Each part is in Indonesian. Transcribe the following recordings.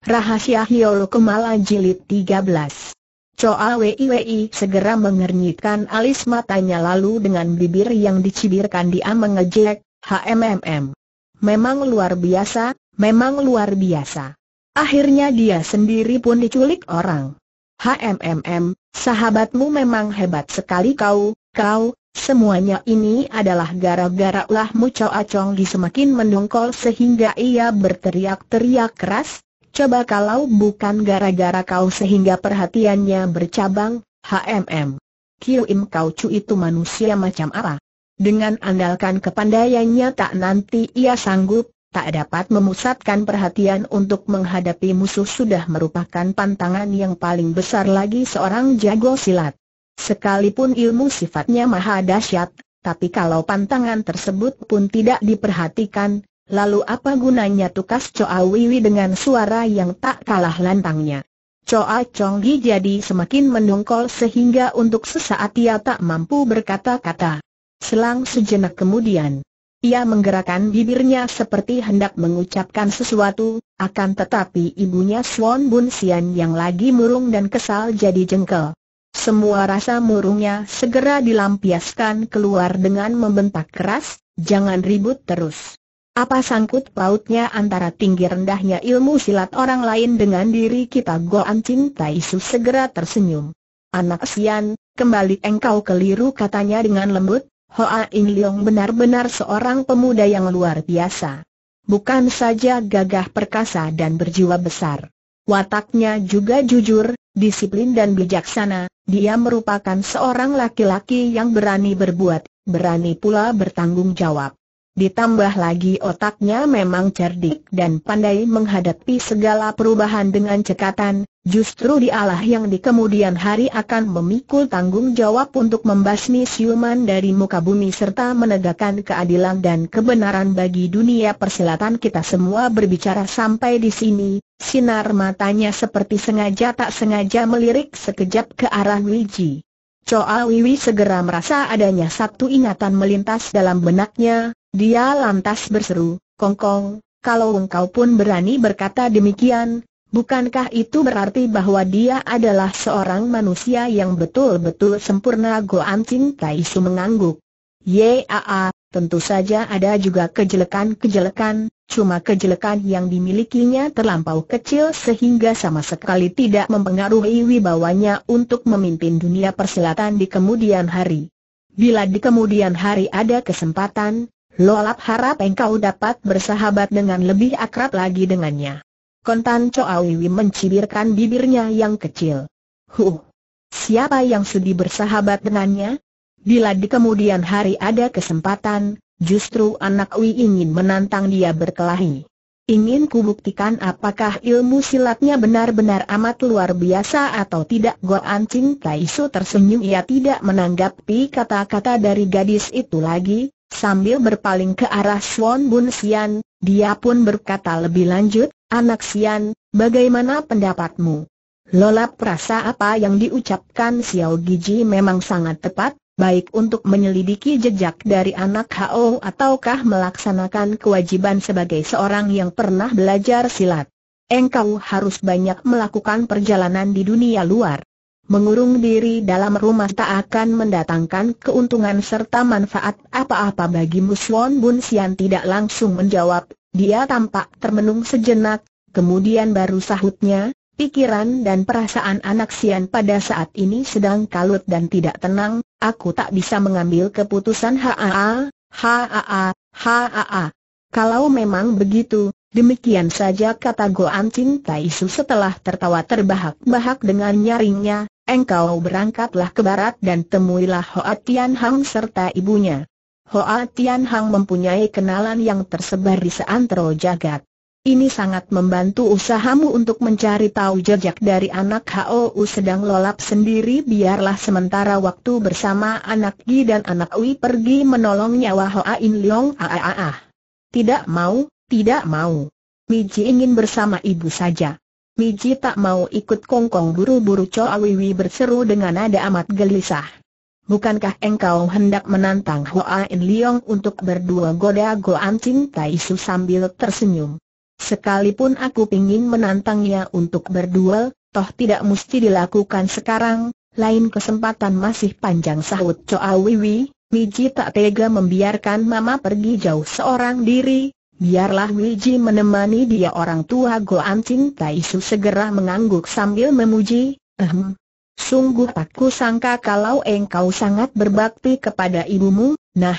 Rahasia Hiolo Kemala Jilid 13 Choa Wei segera mengernyitkan alis matanya lalu dengan bibir yang dicibirkan dia mengejek, HMMM. Memang luar biasa, memang luar biasa. Akhirnya dia sendiri pun diculik orang. HMMM, sahabatmu memang hebat sekali kau, kau, semuanya ini adalah gara-gara lahmu Choa Chong di semakin mendongkol sehingga ia berteriak-teriak keras, Coba kalau bukan gara-gara kau sehingga perhatiannya bercabang, HMM. Kiu Im Kau Chu itu manusia macam apa? Dengan andalkan kepandaiannya tak nanti ia sanggup, tak dapat memusatkan perhatian untuk menghadapi musuh sudah merupakan pantangan yang paling besar lagi seorang jago silat. Sekalipun ilmu sifatnya maha dahsyat, tapi kalau pantangan tersebut pun tidak diperhatikan, Lalu apa gunanya tukas coa Wiwi dengan suara yang tak kalah lantangnya? Coa conggi jadi semakin mendongkol sehingga untuk sesaat ia tak mampu berkata-kata. Selang sejenak kemudian, ia menggerakkan bibirnya seperti hendak mengucapkan sesuatu, akan tetapi ibunya Swan Bun Sian yang lagi murung dan kesal jadi jengkel. Semua rasa murungnya segera dilampiaskan keluar dengan membentak keras, jangan ribut terus. Apa sangkut pautnya antara tinggi rendahnya ilmu silat orang lain dengan diri kita Goan Chin Tai Su segera tersenyum. Anak Sian, kembali engkau keliru katanya dengan lembut, Hoa In Leong benar-benar seorang pemuda yang luar biasa. Bukan saja gagah perkasa dan berjiwa besar. Wataknya juga jujur, disiplin dan bijaksana, dia merupakan seorang laki-laki yang berani berbuat, berani pula bertanggung jawab. Ditambah lagi otaknya memang cerdik dan pandai menghadapi segala perubahan dengan cekatan, justru dialah yang di kemudian hari akan memikul tanggung jawab untuk membasmi siuman dari muka bumi serta menegakkan keadilan dan kebenaran bagi dunia persilatan kita semua berbicara sampai di sini, sinar matanya seperti sengaja tak sengaja melirik sekejap ke arah Wiji. Choa Wiwi segera merasa adanya satu ingatan melintas dalam benaknya, dia lantas berseru, Kongkong, kalau engkau pun berani berkata demikian, bukankah itu berarti bahwa dia adalah seorang manusia yang betul-betul sempurna Go Cing Tai mengangguk. Yaa, tentu saja ada juga kejelekan-kejelekan, cuma kejelekan yang dimilikinya terlampau kecil sehingga sama sekali tidak mempengaruhi wibawanya untuk memimpin dunia perselatan di kemudian hari. Bila di kemudian hari ada kesempatan, Lolap harap engkau dapat bersahabat dengan lebih akrab lagi dengannya. Kontan Wiwi mencibirkan bibirnya yang kecil. Huh, siapa yang sedih bersahabat dengannya? Bila di kemudian hari ada kesempatan, justru anak Wi ingin menantang dia berkelahi. Ingin kubuktikan apakah ilmu silatnya benar-benar amat luar biasa atau tidak Goan Cing Taisu tersenyum ia tidak menanggapi kata-kata dari gadis itu lagi, Sambil berpaling ke arah Swan Bun Sian, dia pun berkata lebih lanjut, Anak Sian, bagaimana pendapatmu? Lolap rasa apa yang diucapkan Xiao Giji memang sangat tepat, baik untuk menyelidiki jejak dari anak Hao ataukah melaksanakan kewajiban sebagai seorang yang pernah belajar silat. Engkau harus banyak melakukan perjalanan di dunia luar mengurung diri dalam rumah tak akan mendatangkan keuntungan serta manfaat apa-apa bagi Muswon Bun Sian tidak langsung menjawab, dia tampak termenung sejenak, kemudian baru sahutnya, pikiran dan perasaan anak Sian pada saat ini sedang kalut dan tidak tenang, aku tak bisa mengambil keputusan haa, haa, haa. Kalau memang begitu, Demikian saja kata Goan Tai Su setelah tertawa terbahak-bahak dengan nyaringnya, engkau berangkatlah ke barat dan temuilah Hoa Tian Hang serta ibunya. Hoa Tian Hang mempunyai kenalan yang tersebar di seantero jagat. Ini sangat membantu usahamu untuk mencari tahu jejak dari anak HOU sedang lolap sendiri biarlah sementara waktu bersama anak Gi dan anak Ui pergi menolong nyawa Hoa In Leong Aaah. Tidak mau, tidak mau. Miji ingin bersama ibu saja. Miji tak mau ikut kongkong buru-buru Choa Wiwi berseru dengan nada amat gelisah. Bukankah engkau hendak menantang Hoa In Leong untuk berdua goda Goan Cinta Su sambil tersenyum? Sekalipun aku ingin menantangnya untuk berduel, toh tidak mesti dilakukan sekarang, lain kesempatan masih panjang sahut Choa Wiwi, Miji tak tega membiarkan Mama pergi jauh seorang diri, biarlah Wiji menemani dia orang tua Goan Ching Tai Su segera mengangguk sambil memuji, ehem. Sungguh aku sangka kalau engkau sangat berbakti kepada ibumu, nah,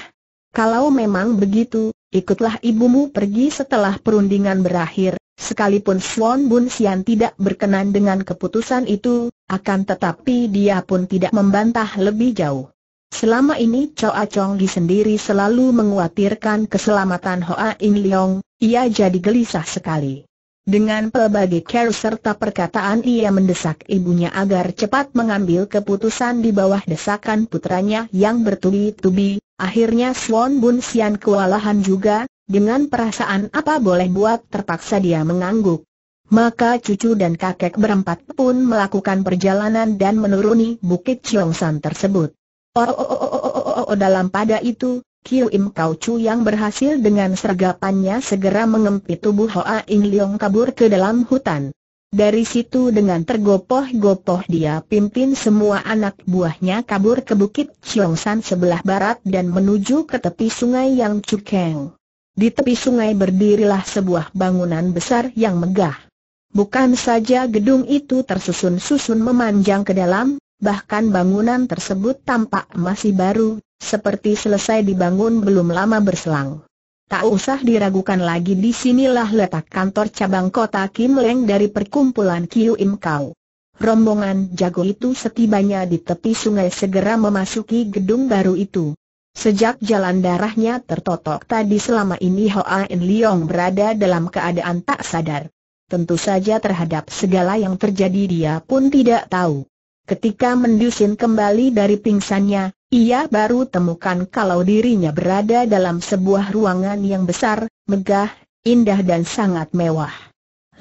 kalau memang begitu, ikutlah ibumu pergi setelah perundingan berakhir, sekalipun Swan Bun Sian tidak berkenan dengan keputusan itu, akan tetapi dia pun tidak membantah lebih jauh. Selama ini Choa Chong Li sendiri selalu menguatirkan keselamatan Hoa In Leong, ia jadi gelisah sekali. Dengan pelbagai care serta perkataan ia mendesak ibunya agar cepat mengambil keputusan di bawah desakan putranya yang bertubi-tubi, akhirnya Swan Bun Sian kewalahan juga, dengan perasaan apa boleh buat terpaksa dia mengangguk. Maka cucu dan kakek berempat pun melakukan perjalanan dan menuruni Bukit Cheongsan tersebut. Oh, oh, oh, oh, oh, oh, oh, oh, dalam pada itu, Kiu Im Kau Chu yang berhasil dengan sergapannya segera mengempit tubuh Hoa In Leong kabur ke dalam hutan. Dari situ dengan tergopoh-gopoh dia pimpin semua anak buahnya kabur ke bukit San sebelah barat dan menuju ke tepi sungai yang Cukeng. Di tepi sungai berdirilah sebuah bangunan besar yang megah. Bukan saja gedung itu tersusun-susun memanjang ke dalam, bahkan bangunan tersebut tampak masih baru, seperti selesai dibangun belum lama berselang. Tak usah diragukan lagi di sinilah letak kantor cabang kota Kim Leng dari perkumpulan Kiu Im Kau. Rombongan jago itu setibanya di tepi sungai segera memasuki gedung baru itu. Sejak jalan darahnya tertotok tadi selama ini Hoa In Leong berada dalam keadaan tak sadar. Tentu saja terhadap segala yang terjadi dia pun tidak tahu. Ketika mendusin kembali dari pingsannya, ia baru temukan kalau dirinya berada dalam sebuah ruangan yang besar, megah, indah dan sangat mewah.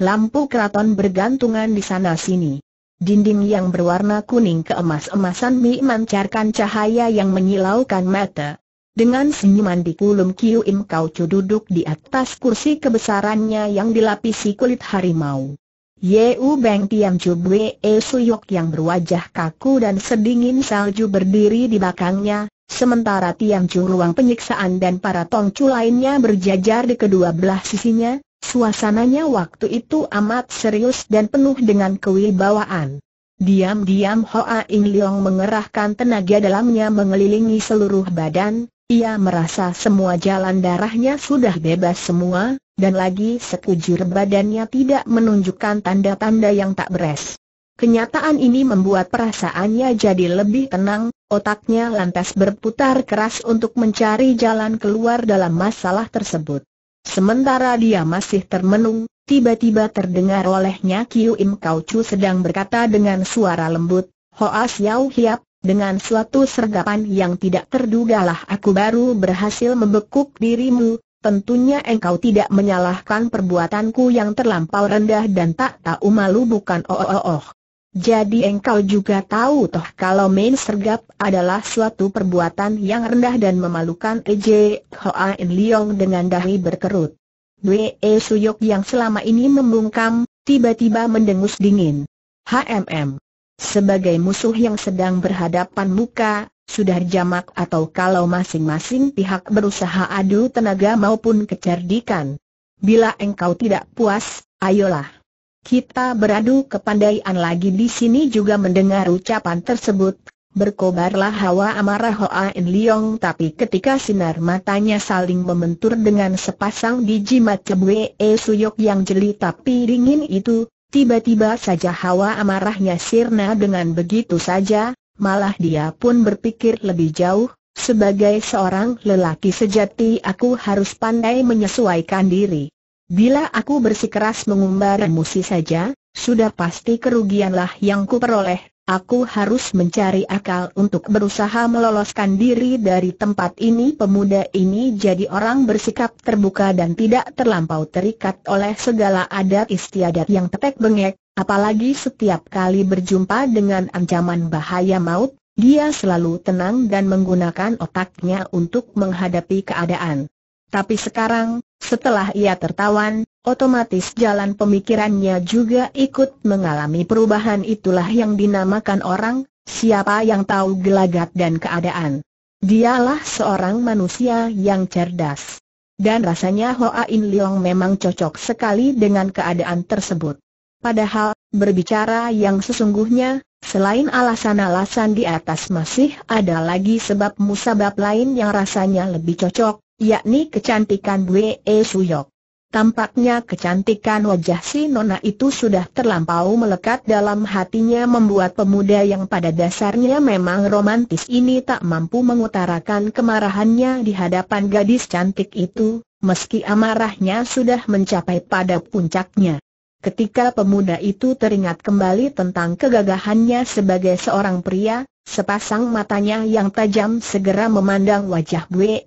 Lampu keraton bergantungan di sana-sini. Dinding yang berwarna kuning keemas-emasan memancarkan cahaya yang menyilaukan mata. Dengan senyuman di kulum Kiu Im Kau Chu duduk di atas kursi kebesarannya yang dilapisi kulit harimau. Yeu Beng Tiam Chu Bwe e Suyok yang berwajah kaku dan sedingin salju berdiri di belakangnya, sementara Tiam Chu ruang penyiksaan dan para tongcu lainnya berjajar di kedua belah sisinya, suasananya waktu itu amat serius dan penuh dengan kewibawaan. Diam-diam Hoa In Leong mengerahkan tenaga dalamnya mengelilingi seluruh badan, ia merasa semua jalan darahnya sudah bebas semua, dan lagi sekujur badannya tidak menunjukkan tanda-tanda yang tak beres. Kenyataan ini membuat perasaannya jadi lebih tenang, otaknya lantas berputar keras untuk mencari jalan keluar dalam masalah tersebut. Sementara dia masih termenung, tiba-tiba terdengar olehnya Kiu Im Kau Chu sedang berkata dengan suara lembut, Hoa Xiao Hiap, dengan suatu sergapan yang tidak terdugalah aku baru berhasil membekuk dirimu, tentunya engkau tidak menyalahkan perbuatanku yang terlampau rendah dan tak tahu malu bukan oh oh oh. oh. Jadi engkau juga tahu toh kalau main sergap adalah suatu perbuatan yang rendah dan memalukan Ej hoa in Liong dengan dahi berkerut. Wee Suyok yang selama ini membungkam, tiba-tiba mendengus dingin. HMM sebagai musuh yang sedang berhadapan muka, sudah jamak atau kalau masing-masing pihak berusaha adu tenaga maupun kecerdikan. Bila engkau tidak puas, ayolah. Kita beradu kepandaian lagi di sini juga mendengar ucapan tersebut, Berkobarlah hawa amarah Hoa In Leong tapi ketika sinar matanya saling membentur dengan sepasang biji mata Bwe Suyok yang jeli tapi dingin itu, Tiba-tiba saja hawa amarahnya sirna dengan begitu saja, malah dia pun berpikir lebih jauh, sebagai seorang lelaki sejati aku harus pandai menyesuaikan diri. Bila aku bersikeras mengumbar emosi saja, sudah pasti kerugianlah yang kuperoleh Aku harus mencari akal untuk berusaha meloloskan diri dari tempat ini Pemuda ini jadi orang bersikap terbuka dan tidak terlampau terikat oleh segala adat istiadat yang tetek bengek Apalagi setiap kali berjumpa dengan ancaman bahaya maut dia selalu tenang dan menggunakan otaknya untuk menghadapi keadaan. Tapi sekarang, setelah ia tertawan, otomatis jalan pemikirannya juga ikut mengalami perubahan itulah yang dinamakan orang, siapa yang tahu gelagat dan keadaan. Dialah seorang manusia yang cerdas. Dan rasanya Hoa In Leong memang cocok sekali dengan keadaan tersebut. Padahal, berbicara yang sesungguhnya, Selain alasan-alasan di atas masih ada lagi sebab-musabab lain yang rasanya lebih cocok, yakni kecantikan Wei Suyok. Tampaknya kecantikan wajah si nona itu sudah terlampau melekat dalam hatinya membuat pemuda yang pada dasarnya memang romantis ini tak mampu mengutarakan kemarahannya di hadapan gadis cantik itu, meski amarahnya sudah mencapai pada puncaknya. Ketika pemuda itu teringat kembali tentang kegagahannya sebagai seorang pria, sepasang matanya yang tajam segera memandang wajah su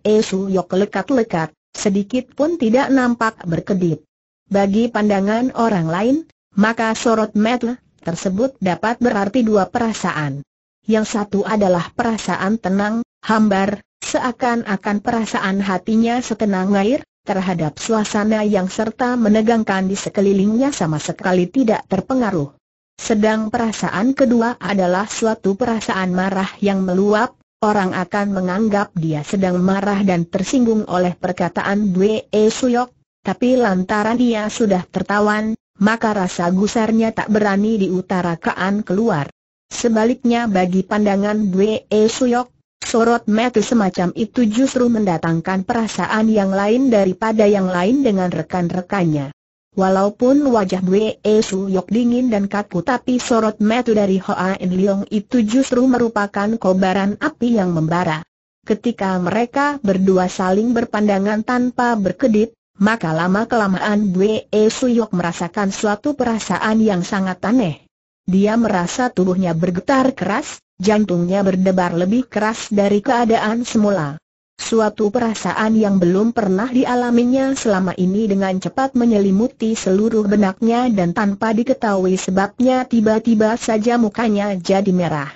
Suyok lekat-lekat, sedikit pun tidak nampak berkedip. Bagi pandangan orang lain, maka sorot mata tersebut dapat berarti dua perasaan. Yang satu adalah perasaan tenang, hambar, seakan-akan perasaan hatinya setenang air, terhadap suasana yang serta menegangkan di sekelilingnya sama sekali tidak terpengaruh. Sedang perasaan kedua adalah suatu perasaan marah yang meluap, orang akan menganggap dia sedang marah dan tersinggung oleh perkataan Bue E. Suyok, tapi lantaran dia sudah tertawan, maka rasa gusarnya tak berani diutarakan keluar. Sebaliknya bagi pandangan Bue E. Suyok, sorot mata semacam itu justru mendatangkan perasaan yang lain daripada yang lain dengan rekan-rekannya. Walaupun wajah Bwe e Su Yok dingin dan kaku tapi sorot mata dari Hoa En Leong itu justru merupakan kobaran api yang membara. Ketika mereka berdua saling berpandangan tanpa berkedip, maka lama-kelamaan Bwe e Su Yok merasakan suatu perasaan yang sangat aneh. Dia merasa tubuhnya bergetar keras, Jantungnya berdebar lebih keras dari keadaan semula. Suatu perasaan yang belum pernah dialaminya selama ini dengan cepat menyelimuti seluruh benaknya dan tanpa diketahui sebabnya tiba-tiba saja mukanya jadi merah.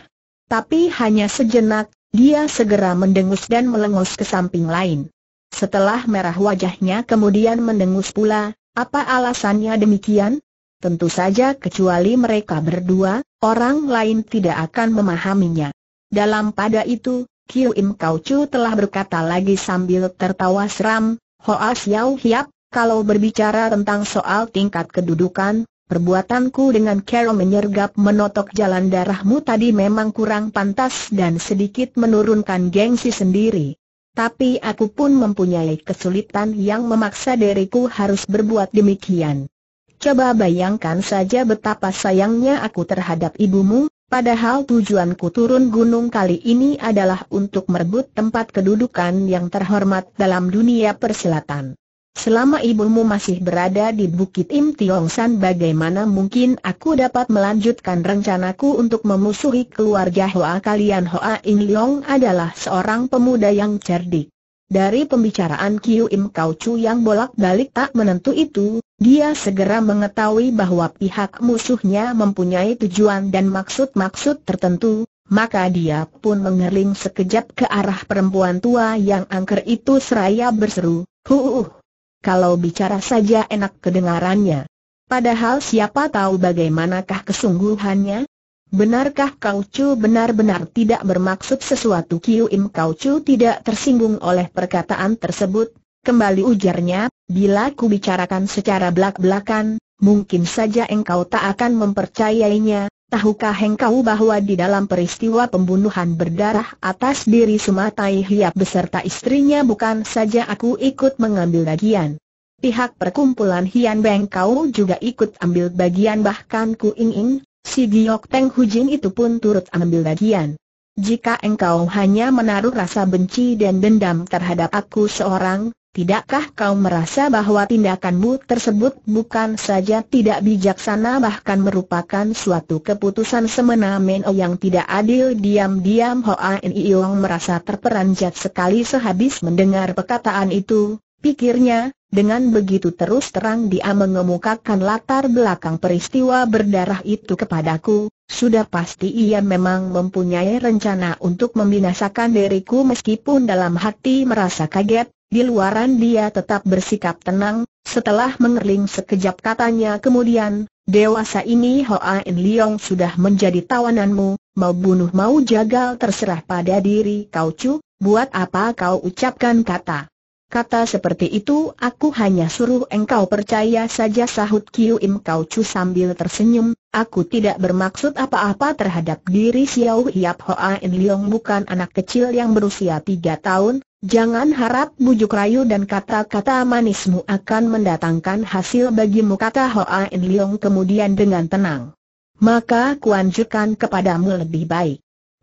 Tapi hanya sejenak, dia segera mendengus dan melengus ke samping lain. Setelah merah wajahnya kemudian mendengus pula, apa alasannya demikian? Tentu saja kecuali mereka berdua, orang lain tidak akan memahaminya. Dalam pada itu, Kiu Im Kau Chu telah berkata lagi sambil tertawa seram, Hoa Xiao Hiap, kalau berbicara tentang soal tingkat kedudukan, perbuatanku dengan Carol menyergap menotok jalan darahmu tadi memang kurang pantas dan sedikit menurunkan gengsi sendiri. Tapi aku pun mempunyai kesulitan yang memaksa diriku harus berbuat demikian. Coba bayangkan saja betapa sayangnya aku terhadap ibumu, padahal tujuanku turun gunung kali ini adalah untuk merebut tempat kedudukan yang terhormat dalam dunia persilatan. Selama ibumu masih berada di Bukit Im Tiong San bagaimana mungkin aku dapat melanjutkan rencanaku untuk memusuhi keluarga Hoa kalian Hoa In Leong adalah seorang pemuda yang cerdik. Dari pembicaraan Kiu Im Kau Chu yang bolak-balik tak menentu itu, dia segera mengetahui bahwa pihak musuhnya mempunyai tujuan dan maksud-maksud tertentu, maka dia pun mengerling sekejap ke arah perempuan tua yang angker itu seraya berseru, Huuuh! Kalau bicara saja enak kedengarannya. Padahal siapa tahu bagaimanakah kesungguhannya, Benarkah Kau Chu benar-benar tidak bermaksud sesuatu Kiu Im Kau Chu tidak tersinggung oleh perkataan tersebut? Kembali ujarnya, bila ku bicarakan secara belak-belakan, mungkin saja engkau tak akan mempercayainya. Tahukah engkau bahwa di dalam peristiwa pembunuhan berdarah atas diri Sumatai Hiap beserta istrinya bukan saja aku ikut mengambil bagian. Pihak perkumpulan Hian Beng kau juga ikut ambil bagian bahkan Ku ingin si Giok Teng Hujin itu pun turut ambil bagian. Jika engkau hanya menaruh rasa benci dan dendam terhadap aku seorang, tidakkah kau merasa bahwa tindakanmu tersebut bukan saja tidak bijaksana bahkan merupakan suatu keputusan semena-mena yang tidak adil? Diam-diam Hoa Niong merasa terperanjat sekali sehabis mendengar perkataan itu, pikirnya, dengan begitu terus terang dia mengemukakan latar belakang peristiwa berdarah itu kepadaku, sudah pasti ia memang mempunyai rencana untuk membinasakan diriku meskipun dalam hati merasa kaget, di luaran dia tetap bersikap tenang, setelah mengerling sekejap katanya kemudian, dewasa ini Hoa In Leong sudah menjadi tawananmu, mau bunuh mau jagal terserah pada diri kau cu, buat apa kau ucapkan kata Kata seperti itu aku hanya suruh engkau percaya saja sahut Kiu Im Kau Chu sambil tersenyum, aku tidak bermaksud apa-apa terhadap diri Xiao Hiap Hoa In Leong bukan anak kecil yang berusia tiga tahun, jangan harap bujuk rayu dan kata-kata manismu akan mendatangkan hasil bagimu kata Hoa In Leong kemudian dengan tenang. Maka kuanjurkan kepadamu lebih baik.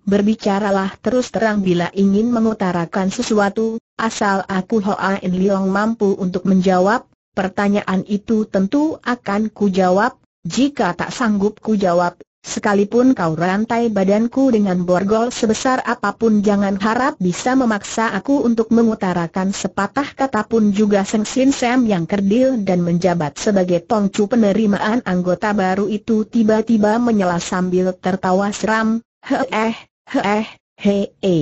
Berbicaralah terus terang bila ingin mengutarakan sesuatu, asal aku Hoa In Liong mampu untuk menjawab, pertanyaan itu tentu akan kujawab, jika tak sanggup kujawab, sekalipun kau rantai badanku dengan borgol sebesar apapun jangan harap bisa memaksa aku untuk mengutarakan sepatah kata pun juga Seng Sin Sam yang kerdil dan menjabat sebagai tongcu penerimaan anggota baru itu tiba-tiba menyela sambil tertawa seram, Heh, eh, Heh, hee. he.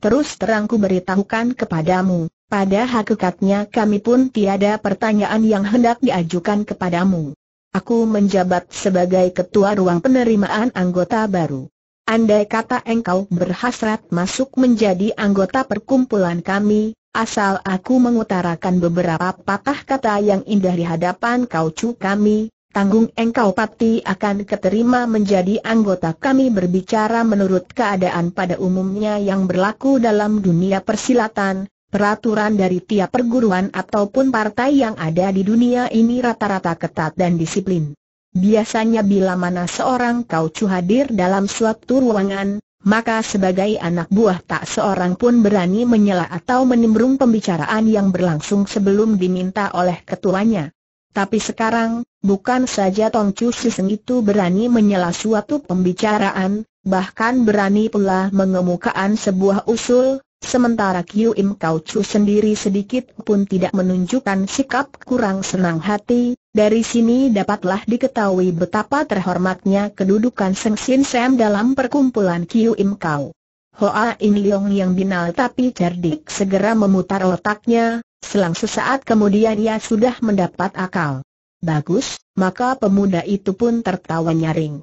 Terus terangku beritahukan kepadamu, pada hakikatnya kami pun tiada pertanyaan yang hendak diajukan kepadamu. Aku menjabat sebagai ketua ruang penerimaan anggota baru. Andai kata engkau berhasrat masuk menjadi anggota perkumpulan kami, asal aku mengutarakan beberapa patah kata yang indah di hadapan kau cu kami, Tanggung engkau pati akan keterima menjadi anggota kami berbicara menurut keadaan pada umumnya yang berlaku dalam dunia persilatan, peraturan dari tiap perguruan ataupun partai yang ada di dunia ini rata-rata ketat dan disiplin. Biasanya bila mana seorang kaucu hadir dalam suatu ruangan, maka sebagai anak buah tak seorang pun berani menyela atau menimbrung pembicaraan yang berlangsung sebelum diminta oleh ketuanya. Tapi sekarang, bukan saja Tong Chu Siseng itu berani menyela suatu pembicaraan, bahkan berani pula mengemukakan sebuah usul, sementara Kiu Im Kau Chu sendiri sedikit pun tidak menunjukkan sikap kurang senang hati, dari sini dapatlah diketahui betapa terhormatnya kedudukan Seng Sin Sam dalam perkumpulan Kiu Im Kau. Hoa In Leong yang binal tapi cerdik segera memutar otaknya, Selang sesaat kemudian ia sudah mendapat akal. Bagus, maka pemuda itu pun tertawa nyaring.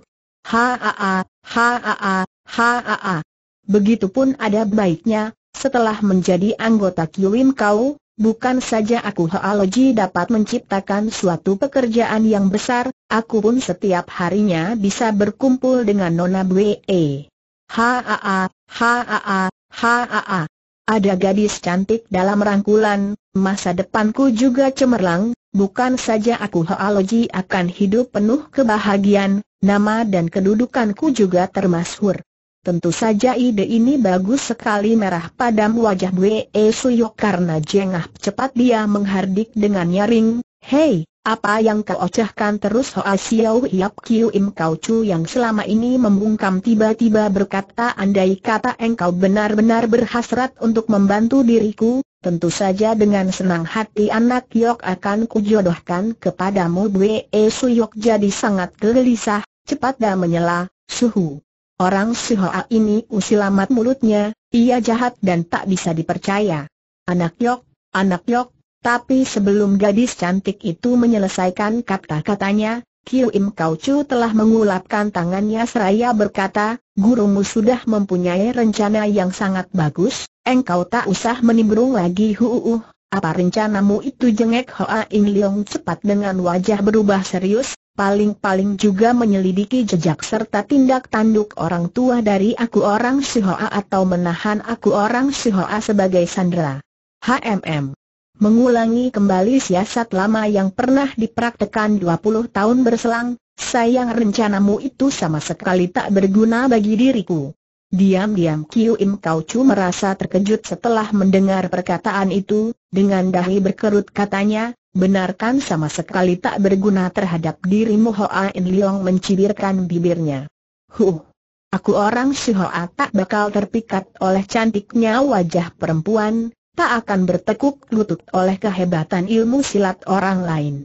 Haa, haa, haa. Begitupun ada baiknya, setelah menjadi anggota Kiwim Kau, bukan saja aku haloji dapat menciptakan suatu pekerjaan yang besar, aku pun setiap harinya bisa berkumpul dengan Nona Bwe. Haa, haa, haa, haa. Ada gadis cantik dalam rangkulan, masa depanku juga cemerlang, bukan saja aku hoaloji akan hidup penuh kebahagiaan, nama dan kedudukanku juga termasyhur. Tentu saja ide ini bagus sekali merah padam wajah Wei Suyok karena jengah cepat dia menghardik dengan nyaring, Hei, apa yang kau ocehkan terus Hoa Xiao Hiap Kiu Im Kau Chu yang selama ini membungkam tiba-tiba berkata andai kata engkau benar-benar berhasrat untuk membantu diriku, tentu saja dengan senang hati anak Yok akan kujodohkan kepadamu Bwe Suyok jadi sangat gelisah, cepat dan menyela, suhu. Orang si Hoa ini usil amat mulutnya, ia jahat dan tak bisa dipercaya. Anak Yok, anak Yok, tapi sebelum gadis cantik itu menyelesaikan kata-katanya, Kiu Im Kau Chu telah mengulapkan tangannya seraya berkata, Gurumu sudah mempunyai rencana yang sangat bagus, engkau tak usah menimbrung lagi huuuh, Apa rencanamu itu jengek Hoa In Leong cepat dengan wajah berubah serius, paling-paling juga menyelidiki jejak serta tindak tanduk orang tua dari aku orang Hoa atau menahan aku orang Hoa sebagai sandera. HMM Mengulangi kembali siasat lama yang pernah dipraktekan 20 tahun berselang, sayang rencanamu itu sama sekali tak berguna bagi diriku. Diam-diam Kiu Im Kau Chu merasa terkejut setelah mendengar perkataan itu, dengan dahi berkerut katanya, benarkan sama sekali tak berguna terhadap dirimu Hoa In Leong mencibirkan bibirnya. Huh, aku orang si Hoa tak bakal terpikat oleh cantiknya wajah perempuan, tak akan bertekuk lutut oleh kehebatan ilmu silat orang lain.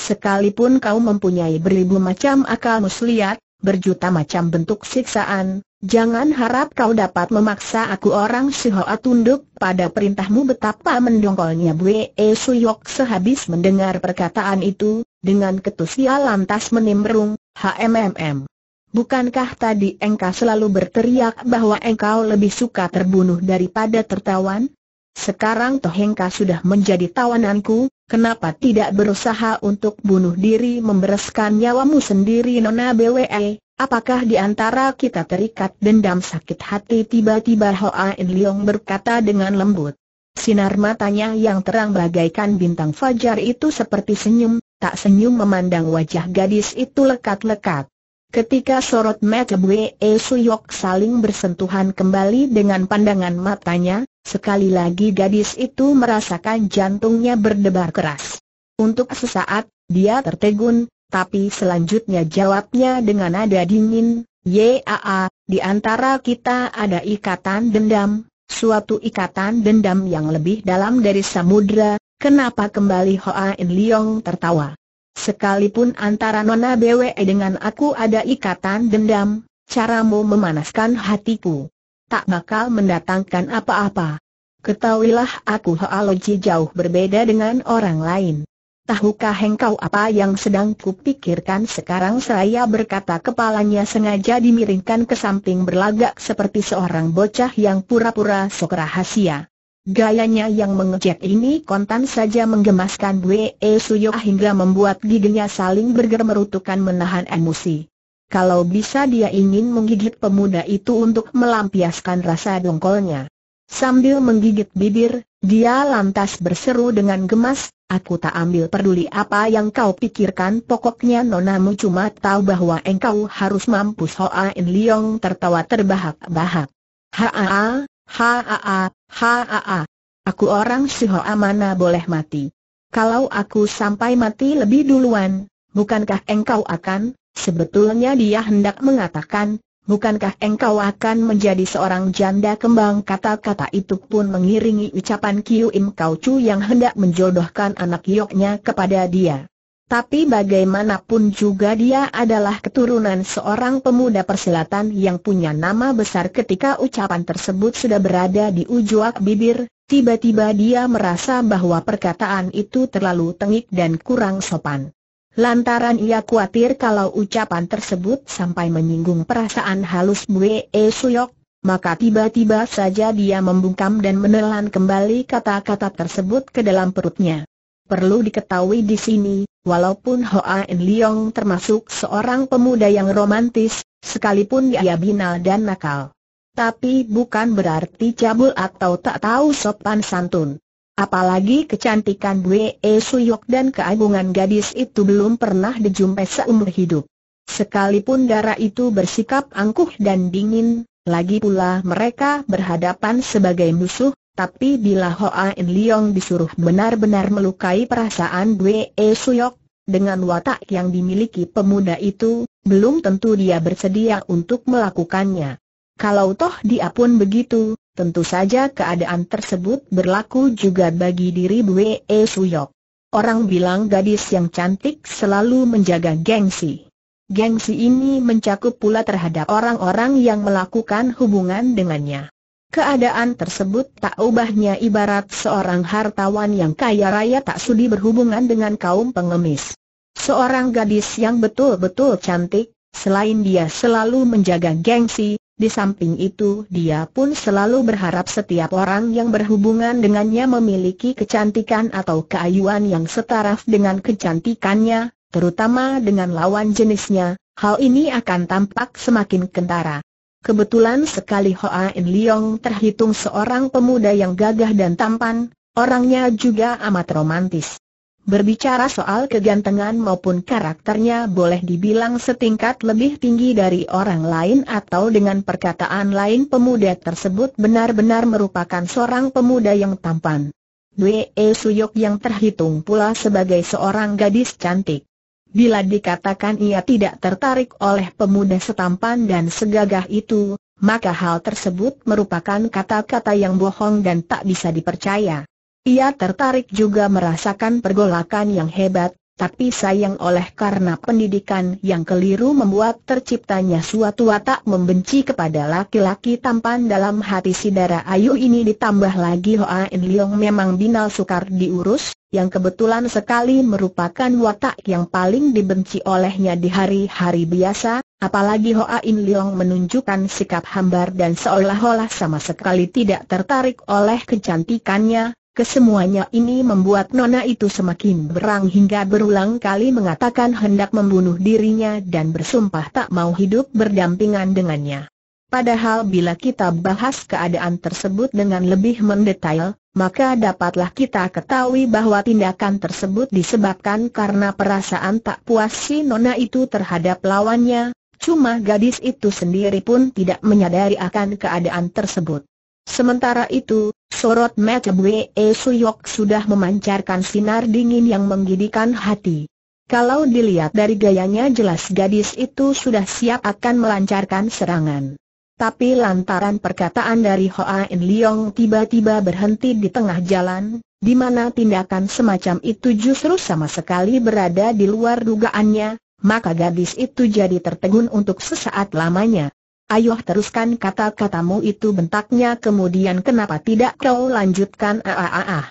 Sekalipun kau mempunyai beribu macam akal muslihat, berjuta macam bentuk siksaan, jangan harap kau dapat memaksa aku orang Sihoa tunduk pada perintahmu betapa mendongkolnya Bwe e Suyok sehabis mendengar perkataan itu, dengan ketusia lantas menimbrung, HMMM. Bukankah tadi engkau selalu berteriak bahwa engkau lebih suka terbunuh daripada tertawan? Sekarang Tohengka sudah menjadi tawananku, kenapa tidak berusaha untuk bunuh diri membereskan nyawamu sendiri Nona BWE? Apakah di antara kita terikat dendam sakit hati tiba-tiba Hoa In Leong berkata dengan lembut. Sinar matanya yang terang bagaikan bintang fajar itu seperti senyum, tak senyum memandang wajah gadis itu lekat-lekat. Ketika sorot mata Bwe Suyok saling bersentuhan kembali dengan pandangan matanya, Sekali lagi gadis itu merasakan jantungnya berdebar keras. Untuk sesaat, dia tertegun, tapi selanjutnya jawabnya dengan nada dingin, Yaa, di antara kita ada ikatan dendam, suatu ikatan dendam yang lebih dalam dari samudra, kenapa kembali Hoa In Leong tertawa? Sekalipun antara Nona BWE dengan aku ada ikatan dendam, caramu memanaskan hatiku tak bakal mendatangkan apa-apa. Ketahuilah aku Hoaloji jauh berbeda dengan orang lain. Tahukah engkau apa yang sedang kupikirkan sekarang seraya berkata kepalanya sengaja dimiringkan ke samping berlagak seperti seorang bocah yang pura-pura sok rahasia. Gayanya yang mengejek ini kontan saja menggemaskan Bwe Suyoh hingga membuat giginya saling merutukan menahan emosi kalau bisa dia ingin menggigit pemuda itu untuk melampiaskan rasa dongkolnya. Sambil menggigit bibir, dia lantas berseru dengan gemas, aku tak ambil peduli apa yang kau pikirkan pokoknya nonamu cuma tahu bahwa engkau harus mampus Hoa In Leong tertawa terbahak-bahak. Haa, haa, haa, aku orang si Hoa mana boleh mati. Kalau aku sampai mati lebih duluan, bukankah engkau akan Sebetulnya dia hendak mengatakan, bukankah engkau akan menjadi seorang janda kembang kata-kata itu pun mengiringi ucapan Kiu Im Kau Chu yang hendak menjodohkan anak yoknya kepada dia. Tapi bagaimanapun juga dia adalah keturunan seorang pemuda persilatan yang punya nama besar ketika ucapan tersebut sudah berada di ujuak bibir, tiba-tiba dia merasa bahwa perkataan itu terlalu tengik dan kurang sopan. Lantaran ia khawatir kalau ucapan tersebut sampai menyinggung perasaan halus E Suyok, maka tiba-tiba saja dia membungkam dan menelan kembali kata-kata tersebut ke dalam perutnya. Perlu diketahui di sini, walaupun Hoa En Leong termasuk seorang pemuda yang romantis, sekalipun dia binal dan nakal. Tapi bukan berarti cabul atau tak tahu sopan santun. Apalagi kecantikan Bue Suyok dan keagungan gadis itu belum pernah dijumpai seumur hidup. Sekalipun darah itu bersikap angkuh dan dingin, lagi pula mereka berhadapan sebagai musuh, tapi bila Hoa In Leong disuruh benar-benar melukai perasaan Bue Suyok, dengan watak yang dimiliki pemuda itu, belum tentu dia bersedia untuk melakukannya. Kalau toh dia pun begitu, Tentu saja keadaan tersebut berlaku juga bagi diri Bwe e Suyok. Orang bilang gadis yang cantik selalu menjaga gengsi. Gengsi ini mencakup pula terhadap orang-orang yang melakukan hubungan dengannya. Keadaan tersebut tak ubahnya ibarat seorang hartawan yang kaya raya tak sudi berhubungan dengan kaum pengemis. Seorang gadis yang betul-betul cantik, selain dia selalu menjaga gengsi, di samping itu dia pun selalu berharap setiap orang yang berhubungan dengannya memiliki kecantikan atau keayuan yang setara dengan kecantikannya, terutama dengan lawan jenisnya, hal ini akan tampak semakin kentara. Kebetulan sekali Hoa In Leong terhitung seorang pemuda yang gagah dan tampan, orangnya juga amat romantis. Berbicara soal kegantengan maupun karakternya boleh dibilang setingkat lebih tinggi dari orang lain atau dengan perkataan lain pemuda tersebut benar-benar merupakan seorang pemuda yang tampan. Dwe Suyok yang terhitung pula sebagai seorang gadis cantik. Bila dikatakan ia tidak tertarik oleh pemuda setampan dan segagah itu, maka hal tersebut merupakan kata-kata yang bohong dan tak bisa dipercaya. Ia tertarik juga merasakan pergolakan yang hebat, tapi sayang oleh karena pendidikan yang keliru membuat terciptanya suatu watak membenci kepada laki-laki tampan dalam hati si Dara Ayu ini ditambah lagi Hoa In Leong memang binal sukar diurus, yang kebetulan sekali merupakan watak yang paling dibenci olehnya di hari-hari biasa, apalagi Hoa In Leong menunjukkan sikap hambar dan seolah-olah sama sekali tidak tertarik oleh kecantikannya, Kesemuanya ini membuat Nona itu semakin berang hingga berulang kali mengatakan hendak membunuh dirinya dan bersumpah tak mau hidup berdampingan dengannya. Padahal bila kita bahas keadaan tersebut dengan lebih mendetail, maka dapatlah kita ketahui bahwa tindakan tersebut disebabkan karena perasaan tak puas si Nona itu terhadap lawannya, cuma gadis itu sendiri pun tidak menyadari akan keadaan tersebut. Sementara itu, sorot mata Bwe e Suyok sudah memancarkan sinar dingin yang menggidikan hati. Kalau dilihat dari gayanya jelas gadis itu sudah siap akan melancarkan serangan. Tapi lantaran perkataan dari Hoa In Leong tiba-tiba berhenti di tengah jalan, di mana tindakan semacam itu justru sama sekali berada di luar dugaannya, maka gadis itu jadi tertegun untuk sesaat lamanya. Ayuh teruskan kata-katamu itu bentaknya kemudian kenapa tidak kau lanjutkan aaaah.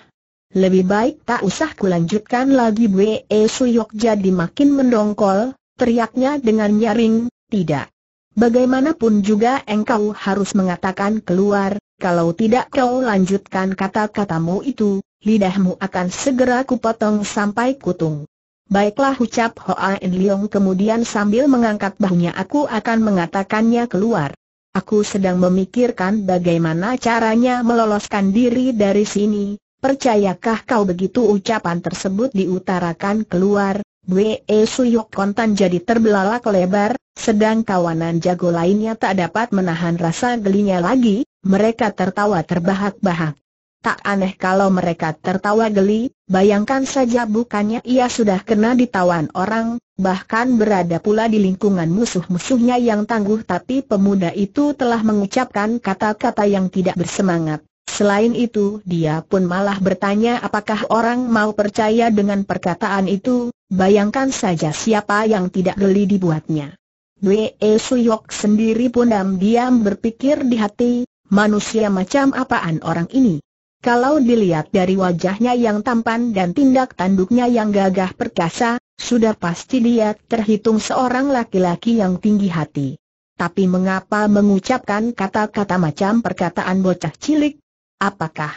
Lebih baik tak usah kulanjutkan lagi Bwe Suyok jadi makin mendongkol, teriaknya dengan nyaring, tidak. Bagaimanapun juga engkau harus mengatakan keluar, kalau tidak kau lanjutkan kata-katamu itu, lidahmu akan segera kupotong sampai kutung. Baiklah ucap Hoa In Leong kemudian sambil mengangkat bahunya aku akan mengatakannya keluar. Aku sedang memikirkan bagaimana caranya meloloskan diri dari sini, percayakah kau begitu ucapan tersebut diutarakan keluar, Bwe Suyok kontan jadi terbelalak lebar, sedang kawanan jago lainnya tak dapat menahan rasa gelinya lagi, mereka tertawa terbahak-bahak. Tak aneh kalau mereka tertawa geli, bayangkan saja bukannya ia sudah kena ditawan orang, bahkan berada pula di lingkungan musuh-musuhnya yang tangguh tapi pemuda itu telah mengucapkan kata-kata yang tidak bersemangat. Selain itu dia pun malah bertanya apakah orang mau percaya dengan perkataan itu, bayangkan saja siapa yang tidak geli dibuatnya. Wee Suyok sendiri pun diam-diam berpikir di hati, manusia macam apaan orang ini. Kalau dilihat dari wajahnya yang tampan dan tindak tanduknya yang gagah perkasa, sudah pasti dia terhitung seorang laki-laki yang tinggi hati. Tapi mengapa mengucapkan kata-kata macam perkataan bocah cilik? Apakah?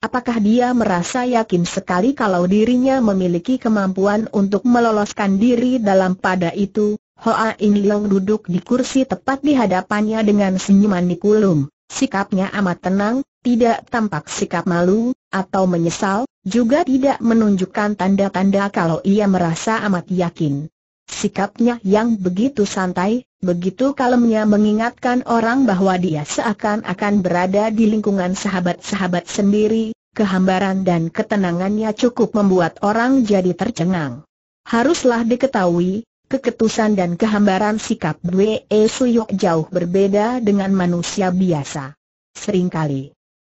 Apakah dia merasa yakin sekali kalau dirinya memiliki kemampuan untuk meloloskan diri dalam pada itu? Hoa In Leong duduk di kursi tepat di hadapannya dengan senyuman di kulum. Sikapnya amat tenang, tidak tampak sikap malu, atau menyesal, juga tidak menunjukkan tanda-tanda kalau ia merasa amat yakin. Sikapnya yang begitu santai, begitu kalemnya mengingatkan orang bahwa dia seakan-akan berada di lingkungan sahabat-sahabat sendiri, kehambaran dan ketenangannya cukup membuat orang jadi tercengang. Haruslah diketahui, keketusan dan kehambaran sikap Dwe Suyok jauh berbeda dengan manusia biasa. Seringkali,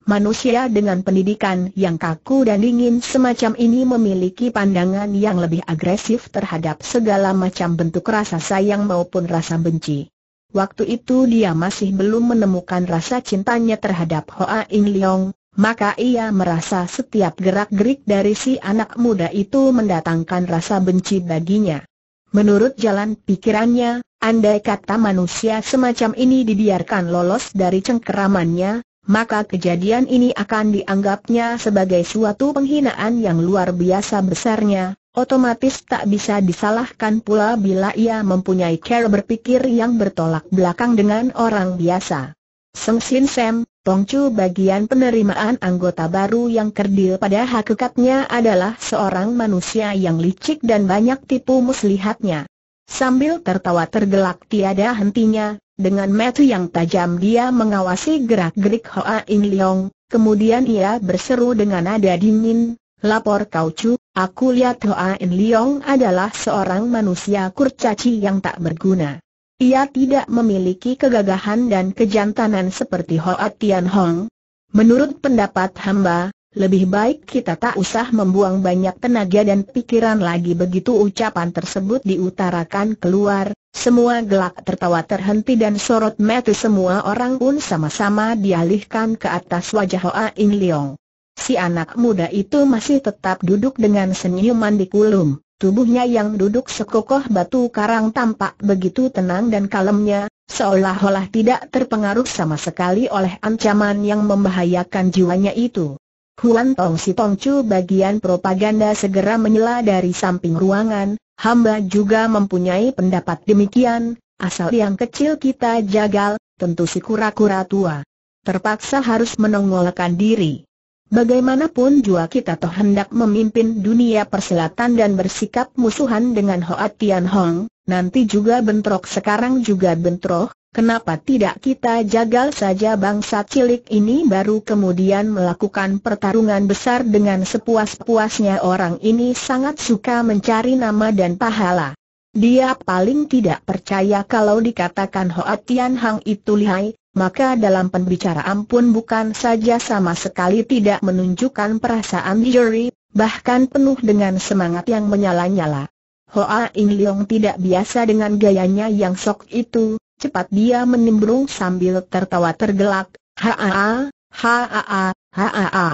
Manusia dengan pendidikan yang kaku dan dingin semacam ini memiliki pandangan yang lebih agresif terhadap segala macam bentuk rasa sayang maupun rasa benci. Waktu itu dia masih belum menemukan rasa cintanya terhadap Hoa In Leong, maka ia merasa setiap gerak-gerik dari si anak muda itu mendatangkan rasa benci baginya. Menurut jalan pikirannya, andai kata manusia semacam ini dibiarkan lolos dari cengkeramannya, maka kejadian ini akan dianggapnya sebagai suatu penghinaan yang luar biasa besarnya, otomatis tak bisa disalahkan pula bila ia mempunyai cara berpikir yang bertolak belakang dengan orang biasa. Seng Sin Sam, Chu bagian penerimaan anggota baru yang kerdil pada hakikatnya adalah seorang manusia yang licik dan banyak tipu muslihatnya. Sambil tertawa tergelak tiada hentinya, dengan metu yang tajam dia mengawasi gerak-gerik Hoa In Leong, kemudian ia berseru dengan nada dingin, Lapor kau cu, aku lihat Hoa In Leong adalah seorang manusia kurcaci yang tak berguna. Ia tidak memiliki kegagahan dan kejantanan seperti Hoa Tian Hong. Menurut pendapat hamba, lebih baik kita tak usah membuang banyak tenaga dan pikiran lagi begitu ucapan tersebut diutarakan keluar, semua gelak tertawa terhenti dan sorot mata semua orang pun sama-sama dialihkan ke atas wajah Hoa In Leong. Si anak muda itu masih tetap duduk dengan senyuman di kulum, tubuhnya yang duduk sekokoh batu karang tampak begitu tenang dan kalemnya, seolah-olah tidak terpengaruh sama sekali oleh ancaman yang membahayakan jiwanya itu. Huan Tong Si Tong Chu bagian propaganda segera menyela dari samping ruangan, hamba juga mempunyai pendapat demikian, asal yang kecil kita jagal, tentu si kura-kura tua. Terpaksa harus menonggolkan diri. Bagaimanapun jua kita toh hendak memimpin dunia perselatan dan bersikap musuhan dengan Hoatian Tian Hong, nanti juga bentrok sekarang juga bentrok, Kenapa tidak kita jagal saja bangsa cilik ini baru kemudian melakukan pertarungan besar dengan sepuas-puasnya orang ini sangat suka mencari nama dan pahala. Dia paling tidak percaya kalau dikatakan Hoa Tian Hang itu lihai, maka dalam pembicaraan pun bukan saja sama sekali tidak menunjukkan perasaan juri, bahkan penuh dengan semangat yang menyala-nyala. Hoa In Leong tidak biasa dengan gayanya yang sok itu, Cepat dia menimbrung sambil tertawa tergelak, haa, haa, haa.